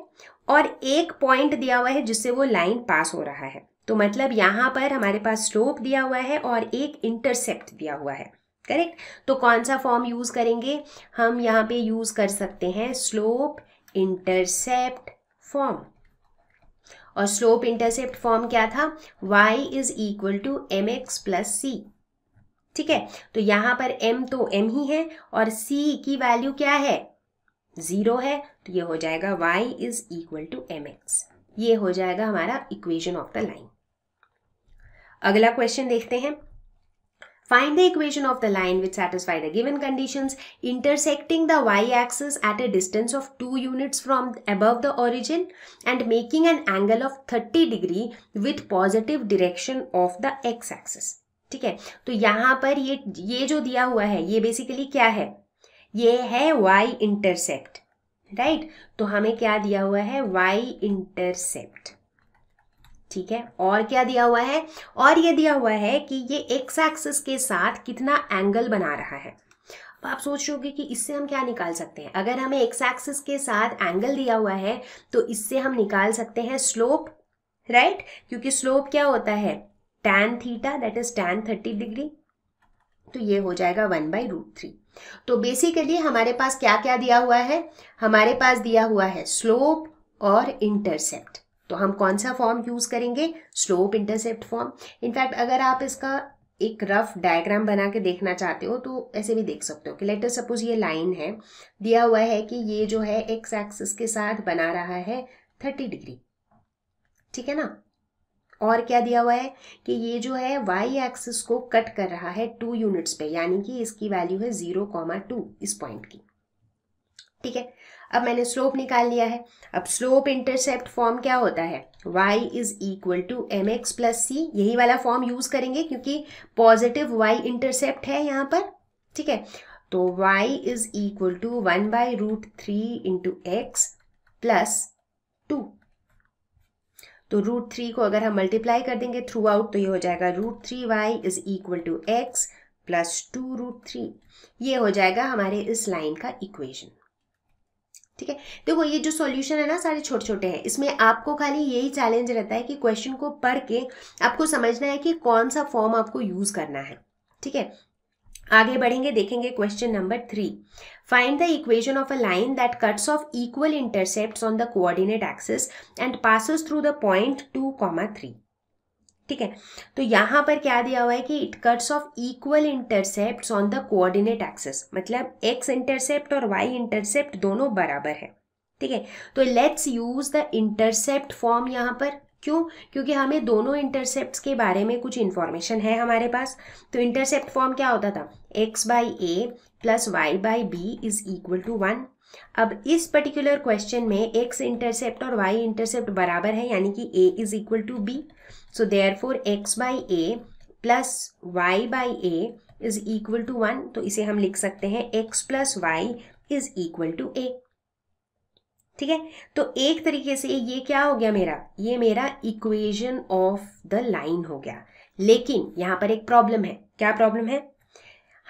और एक पॉइंट दिया हुआ है जिससे वो लाइन पास हो रहा है तो मतलब यहाँ पर हमारे पास स्लोप दिया हुआ है और एक इंटरसेप्ट दिया हुआ है करेक्ट तो कौन सा फॉर्म यूज करेंगे हम यहाँ पे यूज कर सकते हैं स्लोप इंटरसेप्ट फॉर्म और स्लोप इंटरसेप्ट फॉर्म क्या था y is equal to M x plus c ठीक है तो यहां पर m तो m ही है और c की वैल्यू क्या है जीरो है तो ये हो जाएगा y is equal to M x ये हो जाएगा हमारा इक्वेशन ऑफ द लाइन अगला क्वेश्चन देखते हैं Find the equation of the line which satisfy the given conditions intersecting the y-axis at a distance of 2 units from above the origin and making an angle of 30 degree with positive direction of the x-axis. ठीक है तो यहाँ पर ये ये जो दिया हुआ है ये बेसिकली क्या है ये है y इंटरसेप्ट राइट तो हमें क्या दिया हुआ है y इंटरसेप्ट ठीक है और क्या दिया हुआ है और ये दिया हुआ है कि ये एक्स एक्सिस के साथ कितना एंगल बना रहा है अब आप सोच रहे होगे कि इससे हम क्या निकाल सकते हैं अगर हमें एक्स एक्सिस के साथ एंगल दिया हुआ है तो इससे हम निकाल सकते हैं स्लोप राइट right? क्योंकि स्लोप क्या होता है tan theta that is tan thirty degree तो ये हो जाएगा वन बाई रूट थ्री तो बेसिकली हमारे पास क्या क्या दिया हुआ है हमारे पास दिया हुआ है स्लोप और इंटरसेप्ट तो हम कौन सा फॉर्म यूज करेंगे स्लोप इंटरसेप्ट फॉर्म इनफैक्ट अगर आप इसका एक रफ डायग्राम बना के देखना चाहते हो तो ऐसे भी देख सकते हो कि लेटर सपोज ये लाइन है दिया हुआ है कि ये जो है एक्स एक्सिस के साथ बना रहा है थर्टी डिग्री ठीक है ना और क्या दिया हुआ है कि ये जो है वाई एक्सिस को कट कर रहा है टू यूनिट्स पे यानी कि इसकी वैल्यू है जीरो कॉमा टू इस पॉइंट की ठीक है अब मैंने स्लोप निकाल लिया है अब स्लोप इंटरसेप्ट फॉर्म क्या होता है y is equal to M x plus c यही वाला फॉर्म यूज करेंगे क्योंकि पॉजिटिव y इंटरसेप्ट है यहाँ पर ठीक है तो y is equal to one by root three into x plus two तो रूट थ्री को अगर हम मल्टीप्लाई कर देंगे थ्रू आउट तो ये हो जाएगा root three Y is equal to x plus two root three ये हो जाएगा हमारे इस लाइन का इक्वेशन ठीक है देखो ये जो सॉल्यूशन है ना सारे छोटे छोटे हैं इसमें आपको खाली यही चैलेंज रहता है कि क्वेश्चन को पढ़ के आपको समझना है कि कौन सा फॉर्म आपको यूज़ करना है ठीक है आगे बढ़ेंगे देखेंगे question number three find the equation of a line that cuts off equal intercept on the coordinate axis and passes through the point two comma three ठीक है तो यहाँ पर क्या दिया हुआ है कि it cuts off equal intercept on the coordinate axes मतलब एक्स इंटरसेप्ट और वाई इंटरसेप्ट दोनों बराबर है ठीक है तो let's use the intercept form यहाँ पर क्यों क्योंकि हमें दोनों इंटरसेप्ट के बारे में कुछ इन्फॉर्मेशन है हमारे पास तो इंटरसेप्ट फॉर्म क्या होता था x by a plus y by b is equal to one अब इस पर्टिकुलर क्वेश्चन में एक्स इंटरसेप्ट और वाई इंटरसेप्ट बराबर है यानी कि a is equal to b So therefore x by a plus y by a is equal to one तो इसे हम लिख सकते हैं x plus Y is equal to a ठीक है तो एक तरीके से ये क्या हो गया मेरा ये मेरा इक्वेशन ऑफ द लाइन हो गया लेकिन यहां पर एक प्रॉब्लम है क्या प्रॉब्लम है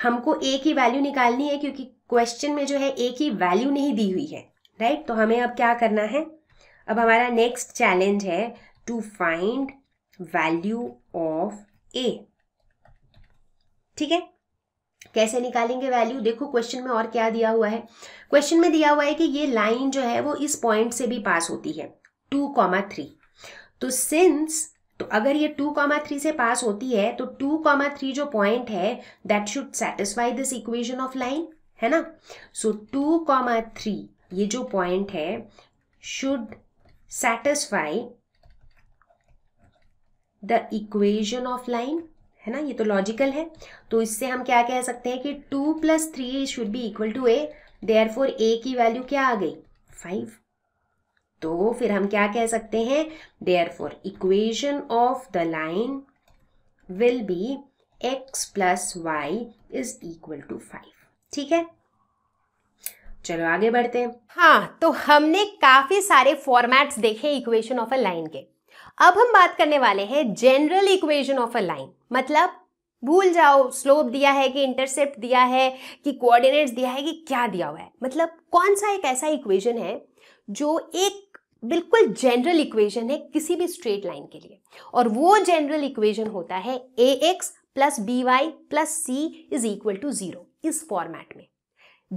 हमको ए की वैल्यू निकालनी है क्योंकि क्वेश्चन में जो है ए की वैल्यू नहीं दी हुई है राइट तो हमें अब क्या करना है अब हमारा नेक्स्ट चैलेंज है to find value of a ठीक है कैसे निकालेंगे वैल्यू देखो क्वेश्चन में और क्या दिया हुआ है क्वेश्चन में दिया हुआ है कि ये लाइन जो है वो इस पॉइंट से भी पास होती है टू कॉमा थ्री तो सिंस तो अगर ये टू कॉमा थ्री से पास होती है तो टू कॉमा थ्री जो पॉइंट है that should satisfy this equation of line है ना सो टू कॉमा थ्री ये जो पॉइंट है should satisfy the equation of line है ना ये तो लॉजिकल है तो इससे हम क्या कह सकते हैं कि two plus three should be equal to a therefore a की वैल्यू क्या आ गई फाइव तो फिर हम क्या कह सकते हैं therefore equation of the line will be x plus Y is equal to five ठीक है चलो आगे बढ़ते हैं हाँ तो हमने काफी सारे फॉर्मेट्स देखे इक्वेशन ऑफ अ लाइन के अब हम बात करने वाले हैं general equation of a line मतलब भूल जाओ स्लोप दिया है कि इंटरसेप्ट दिया है कि कोऑर्डिनेट्स दिया है कि क्या दिया हुआ है मतलब कौन सा एक ऐसा इक्वेशन है जो एक बिल्कुल जनरल इक्वेशन है किसी भी स्ट्रेट लाइन के लिए और वो जनरल इक्वेशन होता है ए x plus B Y plus c is equal to zero इस फॉर्मेट में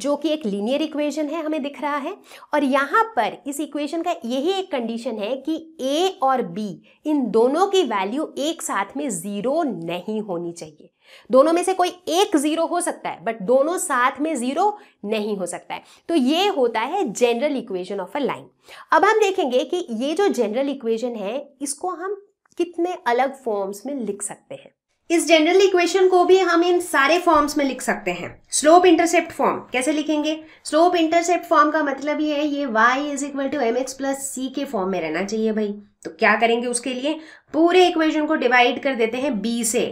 जो कि एक लीनियर इक्वेशन है हमें दिख रहा है और यहाँ पर इस इक्वेशन का यही एक कंडीशन है कि ए और बी इन दोनों की वैल्यू एक साथ में ज़ीरो नहीं होनी चाहिए दोनों में से कोई एक ज़ीरो हो सकता है बट दोनों साथ में ज़ीरो नहीं हो सकता है तो ये होता है general equation of a line अब हम देखेंगे कि ये जो जनरल इक्वेशन है इसको हम कितने अलग फॉर्म्स में लिख सकते हैं इस जनरल इक्वेशन को भी हम इन सारे फॉर्म्स में लिख सकते हैं स्लोप इंटरसेप्ट फॉर्म कैसे लिखेंगे स्लोप इंटरसेप्ट फॉर्म का मतलब ये है ये y is equal to M x plus c के फॉर्म में रहना चाहिए भाई तो क्या करेंगे उसके लिए पूरे इक्वेशन को डिवाइड कर देते हैं b से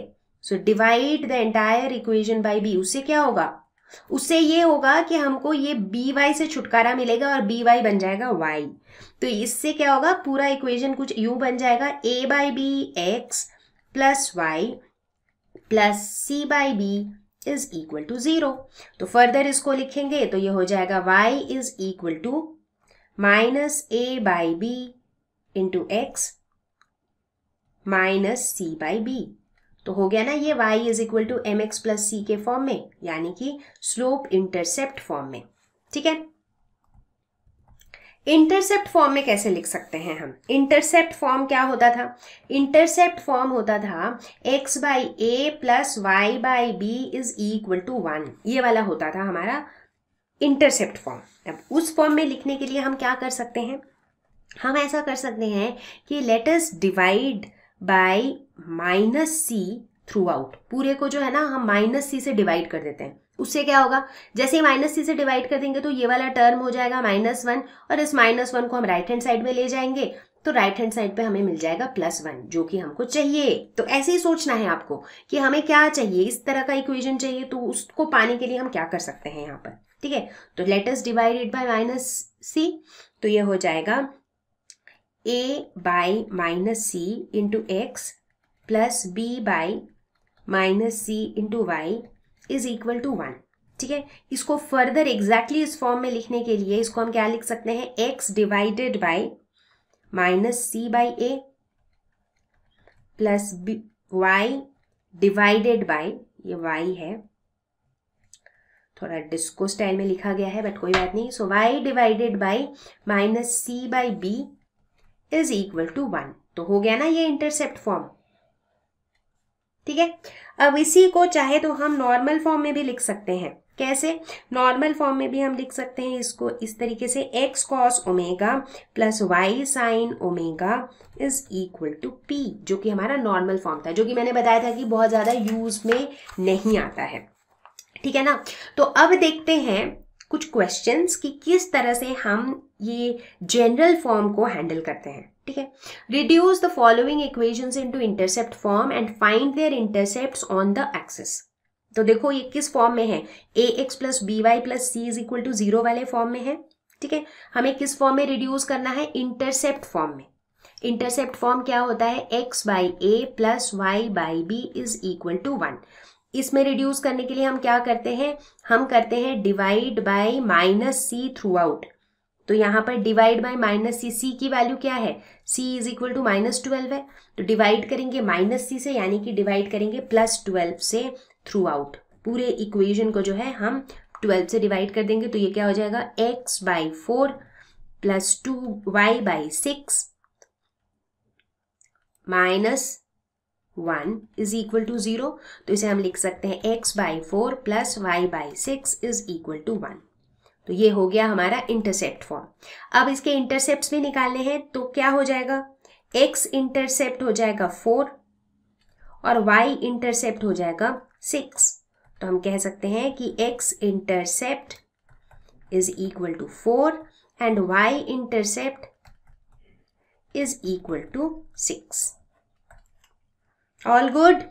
so divide the entire equation by b उससे क्या होगा उससे ये होगा कि हमको ये बी वाई से छुटकारा मिलेगा और बी वाई बन जाएगा वाई तो इससे क्या होगा पूरा इक्वेशन कुछ यू बन जाएगा a by b x plus y plus c by b is equal to zero तो फर्दर इसको लिखेंगे तो ये हो जाएगा y is equal to minus a by b into x minus c by b तो हो गया ना ये y is equal to M x plus c के फॉर्म में यानी कि स्लोप इंटरसेप्ट फॉर्म में ठीक है इंटरसेप्ट फॉर्म में कैसे लिख सकते हैं हम इंटरसेप्ट फॉर्म क्या होता था इंटरसेप्ट फॉर्म होता था x by a plus y by b is equal to one ये वाला होता था हमारा इंटरसेप्ट फॉर्म अब उस फॉर्म में लिखने के लिए हम क्या कर सकते हैं हम ऐसा कर सकते हैं कि let's divide by minus c throughout पूरे को जो है ना हम माइनस सी से डिवाइड कर देते हैं उससे क्या होगा जैसे ही माइनस सी से डिवाइड कर देंगे तो ये वाला टर्म हो जाएगा माइनस वन और इस माइनस वन को हम राइट हैंड साइड में ले जाएंगे तो राइट हैंड साइड पे हमें मिल जाएगा प्लस वन जो कि हमको चाहिए तो ऐसे ही सोचना है आपको कि हमें क्या चाहिए इस तरह का इक्वेशन चाहिए तो उसको पाने के लिए हम क्या कर सकते हैं यहाँ पर ठीक है तो let's divided it by minus c तो ये हो जाएगा a by minus c into x plus b by minus c into y is equal to one ठीक है इसको फर्दर एग्जैक्टली exactly इस फॉर्म में लिखने के लिए इसको हम क्या लिख सकते हैं x divided by minus c by a plus B y divided by ये वाई है थोड़ा डिस्को स्टाइल में लिखा गया है बट कोई बात नहीं so y divided by minus c by b is equal to one तो हो गया ना ये इंटरसेप्ट फॉर्म ठीक है अब इसी को चाहे तो हम नॉर्मल फॉर्म में भी लिख सकते हैं कैसे नॉर्मल फॉर्म में भी हम लिख सकते हैं इसको इस तरीके से x cos omega plus y sine omega is equal to p जो कि हमारा नॉर्मल फॉर्म था जो कि मैंने बताया था कि बहुत ज़्यादा यूज में नहीं आता है ठीक है ना तो अब देखते हैं कुछ क्वेश्चंस कि किस तरह से हम ये जनरल फॉर्म को हैंडल करते हैं ठीक है reduce the following into intercept form and find their intercept on the axes तो देखो ये किस फॉर्म में है ए x plus B Y plus c is equal to zero वाले फॉर्म में है ठीक है हमें किस फॉर्म में रिड्यूस करना है इंटरसेप्ट फॉर्म में इंटरसेप्ट फॉर्म क्या होता है x by a plus y by b is equal to one इसमें रिड्यूस करने के लिए हम क्या करते हैं हम करते हैं divide by minus c throughout तो यहाँ पर divide by minus c c की वैल्यू क्या है c is equal to minus twelve है तो डिवाइड करेंगे माइनस सी से यानी कि डिवाइड करेंगे प्लस ट्वेल्व से थ्रू आउट पूरे इक्वेशन को जो है हम ट्वेल्व से डिवाइड कर देंगे तो ये क्या हो जाएगा x by four plus two y by six minus one is equal to zero तो इसे हम लिख सकते हैं x by four plus y by six is equal to one तो ये हो गया हमारा इंटरसेप्ट फॉर्म अब इसके इंटरसेप्ट भी निकालने हैं तो क्या हो जाएगा एक्स इंटरसेप्ट हो जाएगा फोर और वाई इंटरसेप्ट हो जाएगा सिक्स तो हम कह सकते हैं कि x intercept is equal to four and y intercept is equal to six all good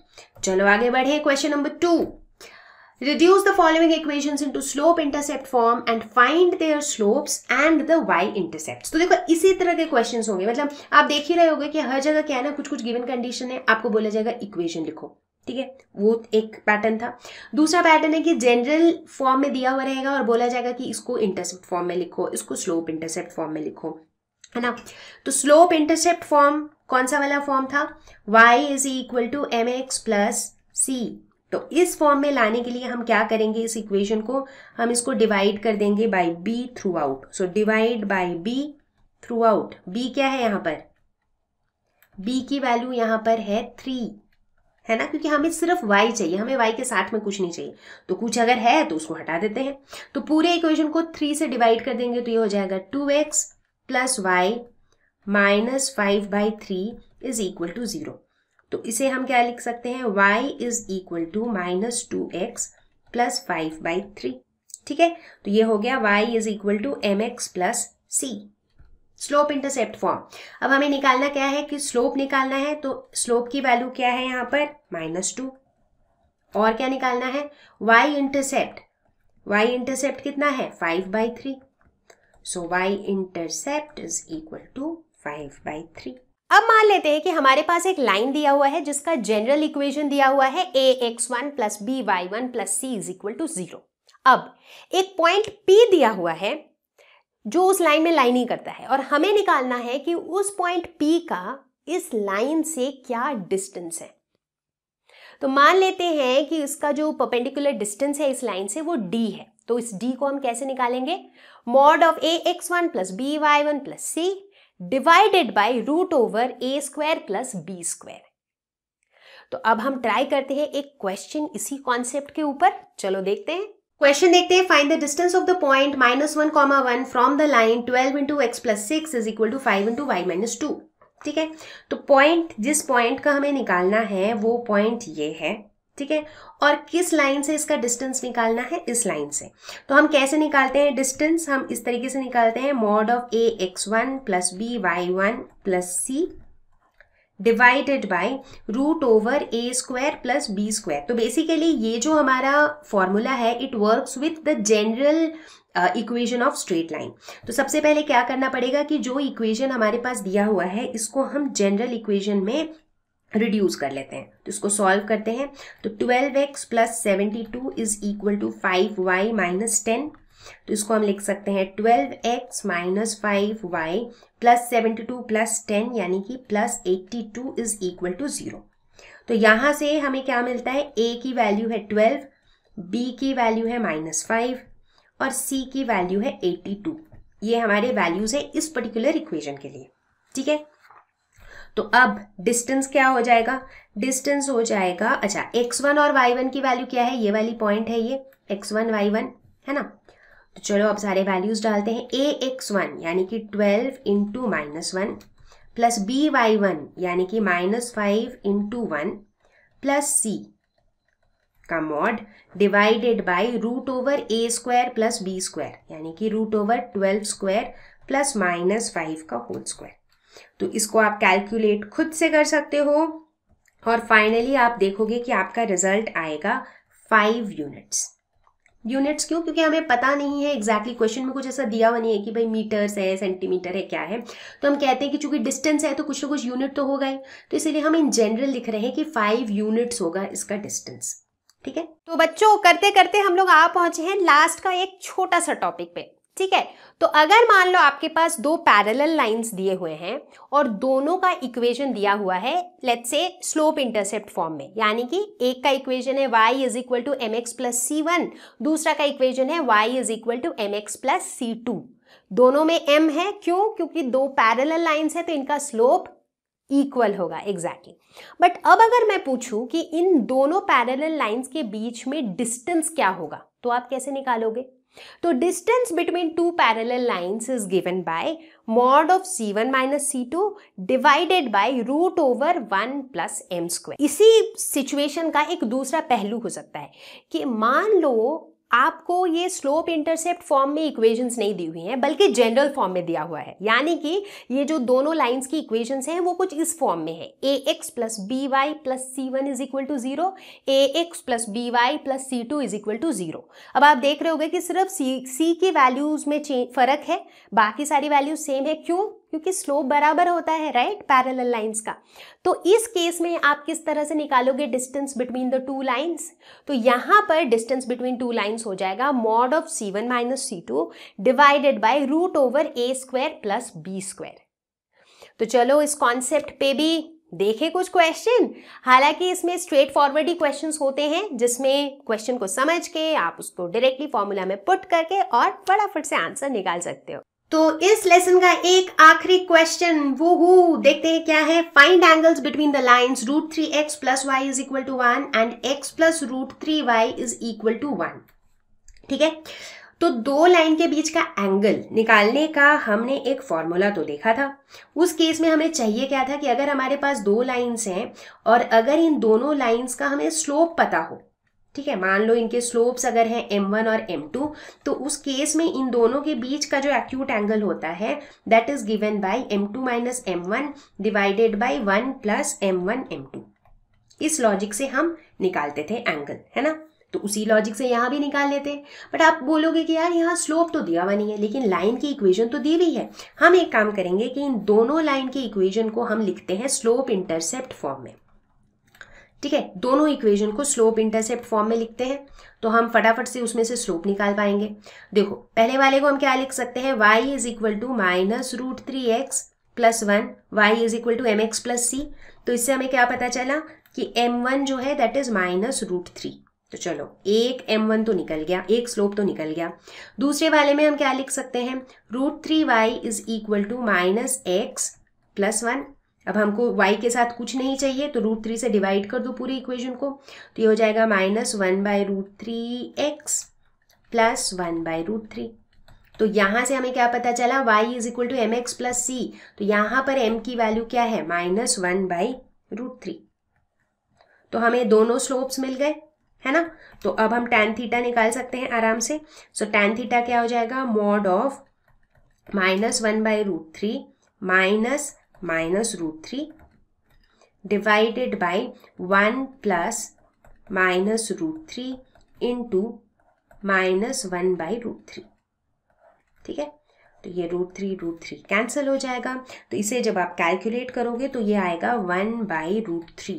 चलो आगे बढ़े question number two Reduce the following equations into slope intercept form and find their slopes and the y intercepts. तो देखो इसी तरह के questions होंगे मतलब आप देख ही रहे होगे कि हर जगह क्या है ना कुछ कुछ गिवन कंडीशन है आपको बोला जाएगा इक्वेशन लिखो ठीक है वो एक पैटर्न था दूसरा पैटर्न है कि जनरल फॉर्म में दिया हुआ रहेगा और बोला जाएगा कि इसको इंटरसेप्ट फॉर्म में लिखो इसको स्लोप इंटरसेप्ट फॉर्म में लिखो है ना तो स्लोप इंटरसेप्ट फॉर्म कौन सा वाला फॉर्म था y is equal to M x plus सी तो इस फॉर्म में लाने के लिए हम क्या करेंगे इस इक्वेशन को हम इसको डिवाइड कर देंगे by b throughout so divide by b throughout b क्या है यहां पर बी की वैल्यू यहां पर है थ्री है ना क्योंकि हमें सिर्फ y चाहिए हमें y के साथ में कुछ नहीं चाहिए तो कुछ अगर है तो उसको हटा देते हैं तो पूरे इक्वेशन को थ्री से डिवाइड कर देंगे तो ये हो जाएगा two x plus y minus five by three is equal to zero तो इसे हम क्या लिख सकते हैं y is equal to minus two x plus five by three ठीक है तो ये हो गया y is equal to M x plus c slope intercept form अब हमें निकालना क्या है कि स्लोप निकालना है तो स्लोप की वैल्यू क्या है यहां पर माइनस टू और क्या निकालना है वाई इंटरसेप्ट वाई इंटरसेप्ट कितना है five by three so y intercept is equal to five by three अब मान लेते हैं कि हमारे पास एक लाइन दिया हुआ है जिसका जनरल इक्वेशन दिया हुआ है ए x one plus B y one plus c is equal to zero अब एक पॉइंट पी दिया हुआ है जो उस लाइन में लाइन ही करता है और हमें निकालना है कि उस पॉइंट पी का इस लाइन से क्या डिस्टेंस है तो मान लेते हैं कि इसका जो परपेंडिकुलर डिस्टेंस है इस लाइन से वो डी है तो इस डी को हम कैसे निकालेंगे mod of a x one plus B y one plus c divided by root over A square plus B square तो अब हम ट्राई करते हैं एक क्वेश्चन इसी कॉन्सेप्ट के ऊपर चलो देखते हैं क्वेश्चन देखते हैं find the distance of the point minus one comma one from the line twelve into x plus six is equal to five into y minus two ठीक है तो पॉइंट जिस पॉइंट का हमें निकालना है वो पॉइंट ये है ठीक है और किस लाइन से इसका डिस्टेंस निकालना है इस लाइन से तो हम कैसे निकालते हैं डिस्टेंस हम इस तरीके से निकालते हैं mod of a x one plus B y one plus c divided by root over A square plus B square तो बेसिकली ये जो हमारा फॉर्मूला है it works with the general equation of straight line तो सबसे पहले क्या करना पड़ेगा कि जो इक्वेशन हमारे पास दिया हुआ है इसको हम जनरल इक्वेशन में रिड्यूस कर लेते हैं तो इसको सॉल्व करते हैं तो twelve x plus seventy two is equal to five y minus ten तो इसको हम लिख सकते हैं twelve x minus five y plus seventy two plus ten यानी कि plus eighty two is equal to zero तो यहाँ से हमें क्या मिलता है ए की वैल्यू है ट्वेल्व बी की वैल्यू है माइनस फाइव और सी की वैल्यू है एट्टी टू ये हमारे वैल्यूज़ है इस पर्टिकुलर इक्वेशन के लिए ठीक है तो अब डिस्टेंस क्या हो जाएगा डिस्टेंस हो जाएगा अच्छा एक्स वन और वाई वन की वैल्यू क्या है ये वाली पॉइंट है ये एक्स वन वाई वन है ना तो चलो अब सारे वैल्यूज डालते हैं ए एक्स वन यानी कि twelve into minus one plus B y one यानी कि minus five into one plus c का mod divided by root over A square plus B square यानी कि root over twelve square plus minus five का whole square तो इसको आप calculate खुद से कर सकते हो और फाइनली आप देखोगे कि आपका रिजल्ट आएगा फाइव यूनिट्स यूनिट्स क्यों क्योंकि हमें पता नहीं है एग्जैक्टली exactly क्वेश्चन में कुछ ऐसा दिया हुआ नहीं है कि भाई मीटर्स है सेंटीमीटर है क्या है तो हम कहते हैं कि चूंकि डिस्टेंस है तो कुछ ना कुछ यूनिट तो होगा ही तो इसीलिए हम इन जनरल लिख रहे हैं कि फाइव यूनिट्स होगा इसका डिस्टेंस ठीक है तो बच्चों करते करते हम लोग आ पहुंचे हैं लास्ट का एक छोटा सा टॉपिक पे ठीक है तो अगर मान लो आपके पास दो पैरेलल लाइंस दिए हुए हैं और दोनों का इक्वेशन दिया हुआ है लेट्स से स्लोप इंटरसेप्ट फॉर्म में यानी कि एक का इक्वेशन है y is equal to M x plus C one दूसरा का इक्वेशन है y is equal to M x plus C two दोनों में m है क्यों क्योंकि दो पैरेलल लाइंस है तो इनका स्लोप इक्वल होगा एग्जैक्टली exactly. बट अब अगर मैं पूछूं कि इन दोनों पैरेलल लाइंस के बीच में डिस्टेंस क्या होगा तो आप कैसे निकालोगे तो distance between two parallel lines is given by mod of C one minus C two divided by root over one plus M square इसी सिचुएशन का एक दूसरा पहलू हो सकता है कि मान लो आपको ये स्लोप इंटरसेप्ट फॉर्म में इक्वेशंस नहीं दी हुई हैं बल्कि जनरल फॉर्म में दिया हुआ है यानी कि ये जो दोनों लाइंस की इक्वेशंस हैं वो कुछ इस फॉर्म में है ए x plus B Y plus C one is equal to zero A x plus B Y plus C two is equal to zero अब आप देख रहे होगे कि सिर्फ सी सी की वैल्यूज़ में फर्क है बाकी सारी वैल्यूज सेम है क्यों क्योंकि स्लोप बराबर होता है राइट पैरेलल लाइंस का तो इस केस में आप किस तरह से निकालोगे distance between the two lines तो यहाँ पर डिस्टेंस बिटवीन टू लाइंस हो जाएगा mod of C one minus C two divided by root over A square plus B square तो चलो इस कॉन्सेप्ट पे भी देखे कुछ क्वेश्चन हालांकि इसमें स्ट्रेट फॉरवर्ड ही क्वेश्चन होते हैं जिसमें क्वेश्चन को समझ के आप उसको डायरेक्टली फॉर्मूला में पुट करके और फटाफट से आंसर निकाल सकते हो तो इस लेसन का एक आखिरी क्वेश्चन वो हो देखते हैं क्या है find angles between the lines root three X plus Y is equal to one and X plus root three Y is equal to one ठीक है तो दो लाइन के बीच का एंगल निकालने का हमने एक फॉर्मूला तो देखा था उस केस में हमें चाहिए क्या था कि अगर हमारे पास दो लाइन्स हैं और अगर इन दोनों लाइन्स का हमें स्लोप पता हो ठीक है मान लो इनके स्लोप्स अगर हैं m1 और m2 तो उस केस में इन दोनों के बीच का जो एक्यूट एंगल होता है that is given by m2 two minus M divided by 1 plus M one इस लॉजिक से हम निकालते थे एंगल है ना तो उसी लॉजिक से यहाँ भी निकाल लेते हैं बट आप बोलोगे कि यार यहाँ स्लोप तो दिया हुआ नहीं है लेकिन लाइन की इक्वेशन तो दी हुई है हम एक काम करेंगे कि इन दोनों लाइन के इक्वेशन को हम लिखते हैं स्लोप इंटरसेप्ट फॉर्म में ठीक है दोनों इक्वेशन को स्लोप इंटरसेप्ट फॉर्म में लिखते हैं तो हम फटाफट से उसमें से स्लोप निकाल पाएंगे देखो पहले वाले को हम क्या लिख सकते हैं Y is equal to minus root three X plus one Y is equal to M x plus सी तो इससे हमें क्या पता चला कि एम वन जो है that is minus root three तो चलो एक एम वन तो निकल गया एक स्लोप तो निकल गया दूसरे वाले में हम क्या लिख सकते हैं root three Y is equal to minus X plus one अब हमको y के साथ कुछ नहीं चाहिए तो रूट थ्री से डिवाइड कर दो पूरी इक्वेशन को तो ये हो जाएगा minus one by root three X plus one by root three तो यहाँ से हमें क्या पता चला y is equal to M x plus सी तो यहाँ पर m की वैल्यू क्या है minus one by root three तो हमें दोनों स्लोप्स मिल गए है ना तो अब हम टैन थीटा निकाल सकते हैं आराम से सो so, थीटा क्या हो जाएगा mod of minus one by root three minus root three divided by one plus minus root three into minus one by root three ठीक है तो ये root three root three cancel हो जाएगा तो इसे जब आप कैलकुलेट करोगे तो ये आएगा वन बाई रूट थ्री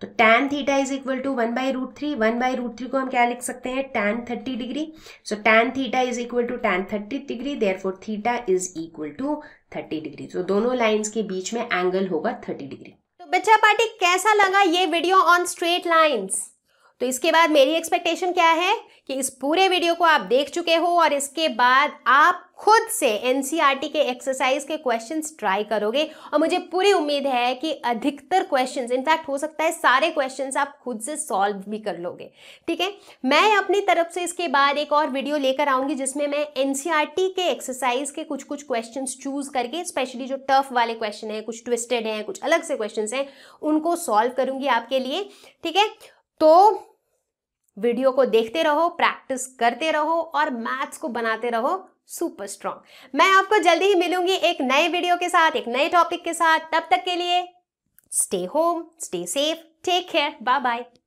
तो tan theta is equal to one by root three one by root three को हम क्या लिख सकते हैं tan thirty degree so tan theta is equal to tan thirty degree therefore for theta is equal to thirty degree तो दोनों lines के बीच में एंगल होगा थर्टी डिग्री तो बच्चा पार्टी कैसा लगा ये वीडियो ऑन स्ट्रेट लाइन्स तो इसके बाद मेरी एक्सपेक्टेशन क्या है कि इस पूरे वीडियो को आप देख चुके हो और इसके बाद आप खुद से एन e के एक्सरसाइज के क्वेश्चंस ट्राई करोगे और मुझे पूरी उम्मीद है कि अधिकतर क्वेश्चंस इनफैक्ट हो सकता है सारे क्वेश्चंस आप खुद से सॉल्व भी कर लोगे ठीक है मैं अपनी तरफ से इसके बाद एक और वीडियो लेकर आऊंगी जिसमें मैं एन e के एक्सरसाइज के कुछ कुछ क्वेश्चन चूज करके स्पेशली जो टफ वाले क्वेश्चन हैं कुछ ट्विस्टेड हैं कुछ अलग से क्वेश्चन हैं उनको सॉल्व करूंगी आपके लिए ठीक है तो वीडियो को देखते रहो प्रैक्टिस करते रहो और मैथ्स को बनाते रहो सुपर स्ट्रांग मैं आपको जल्दी ही मिलूंगी एक नए वीडियो के साथ एक नए टॉपिक के साथ तब तक के लिए stay home stay safe take care bye bye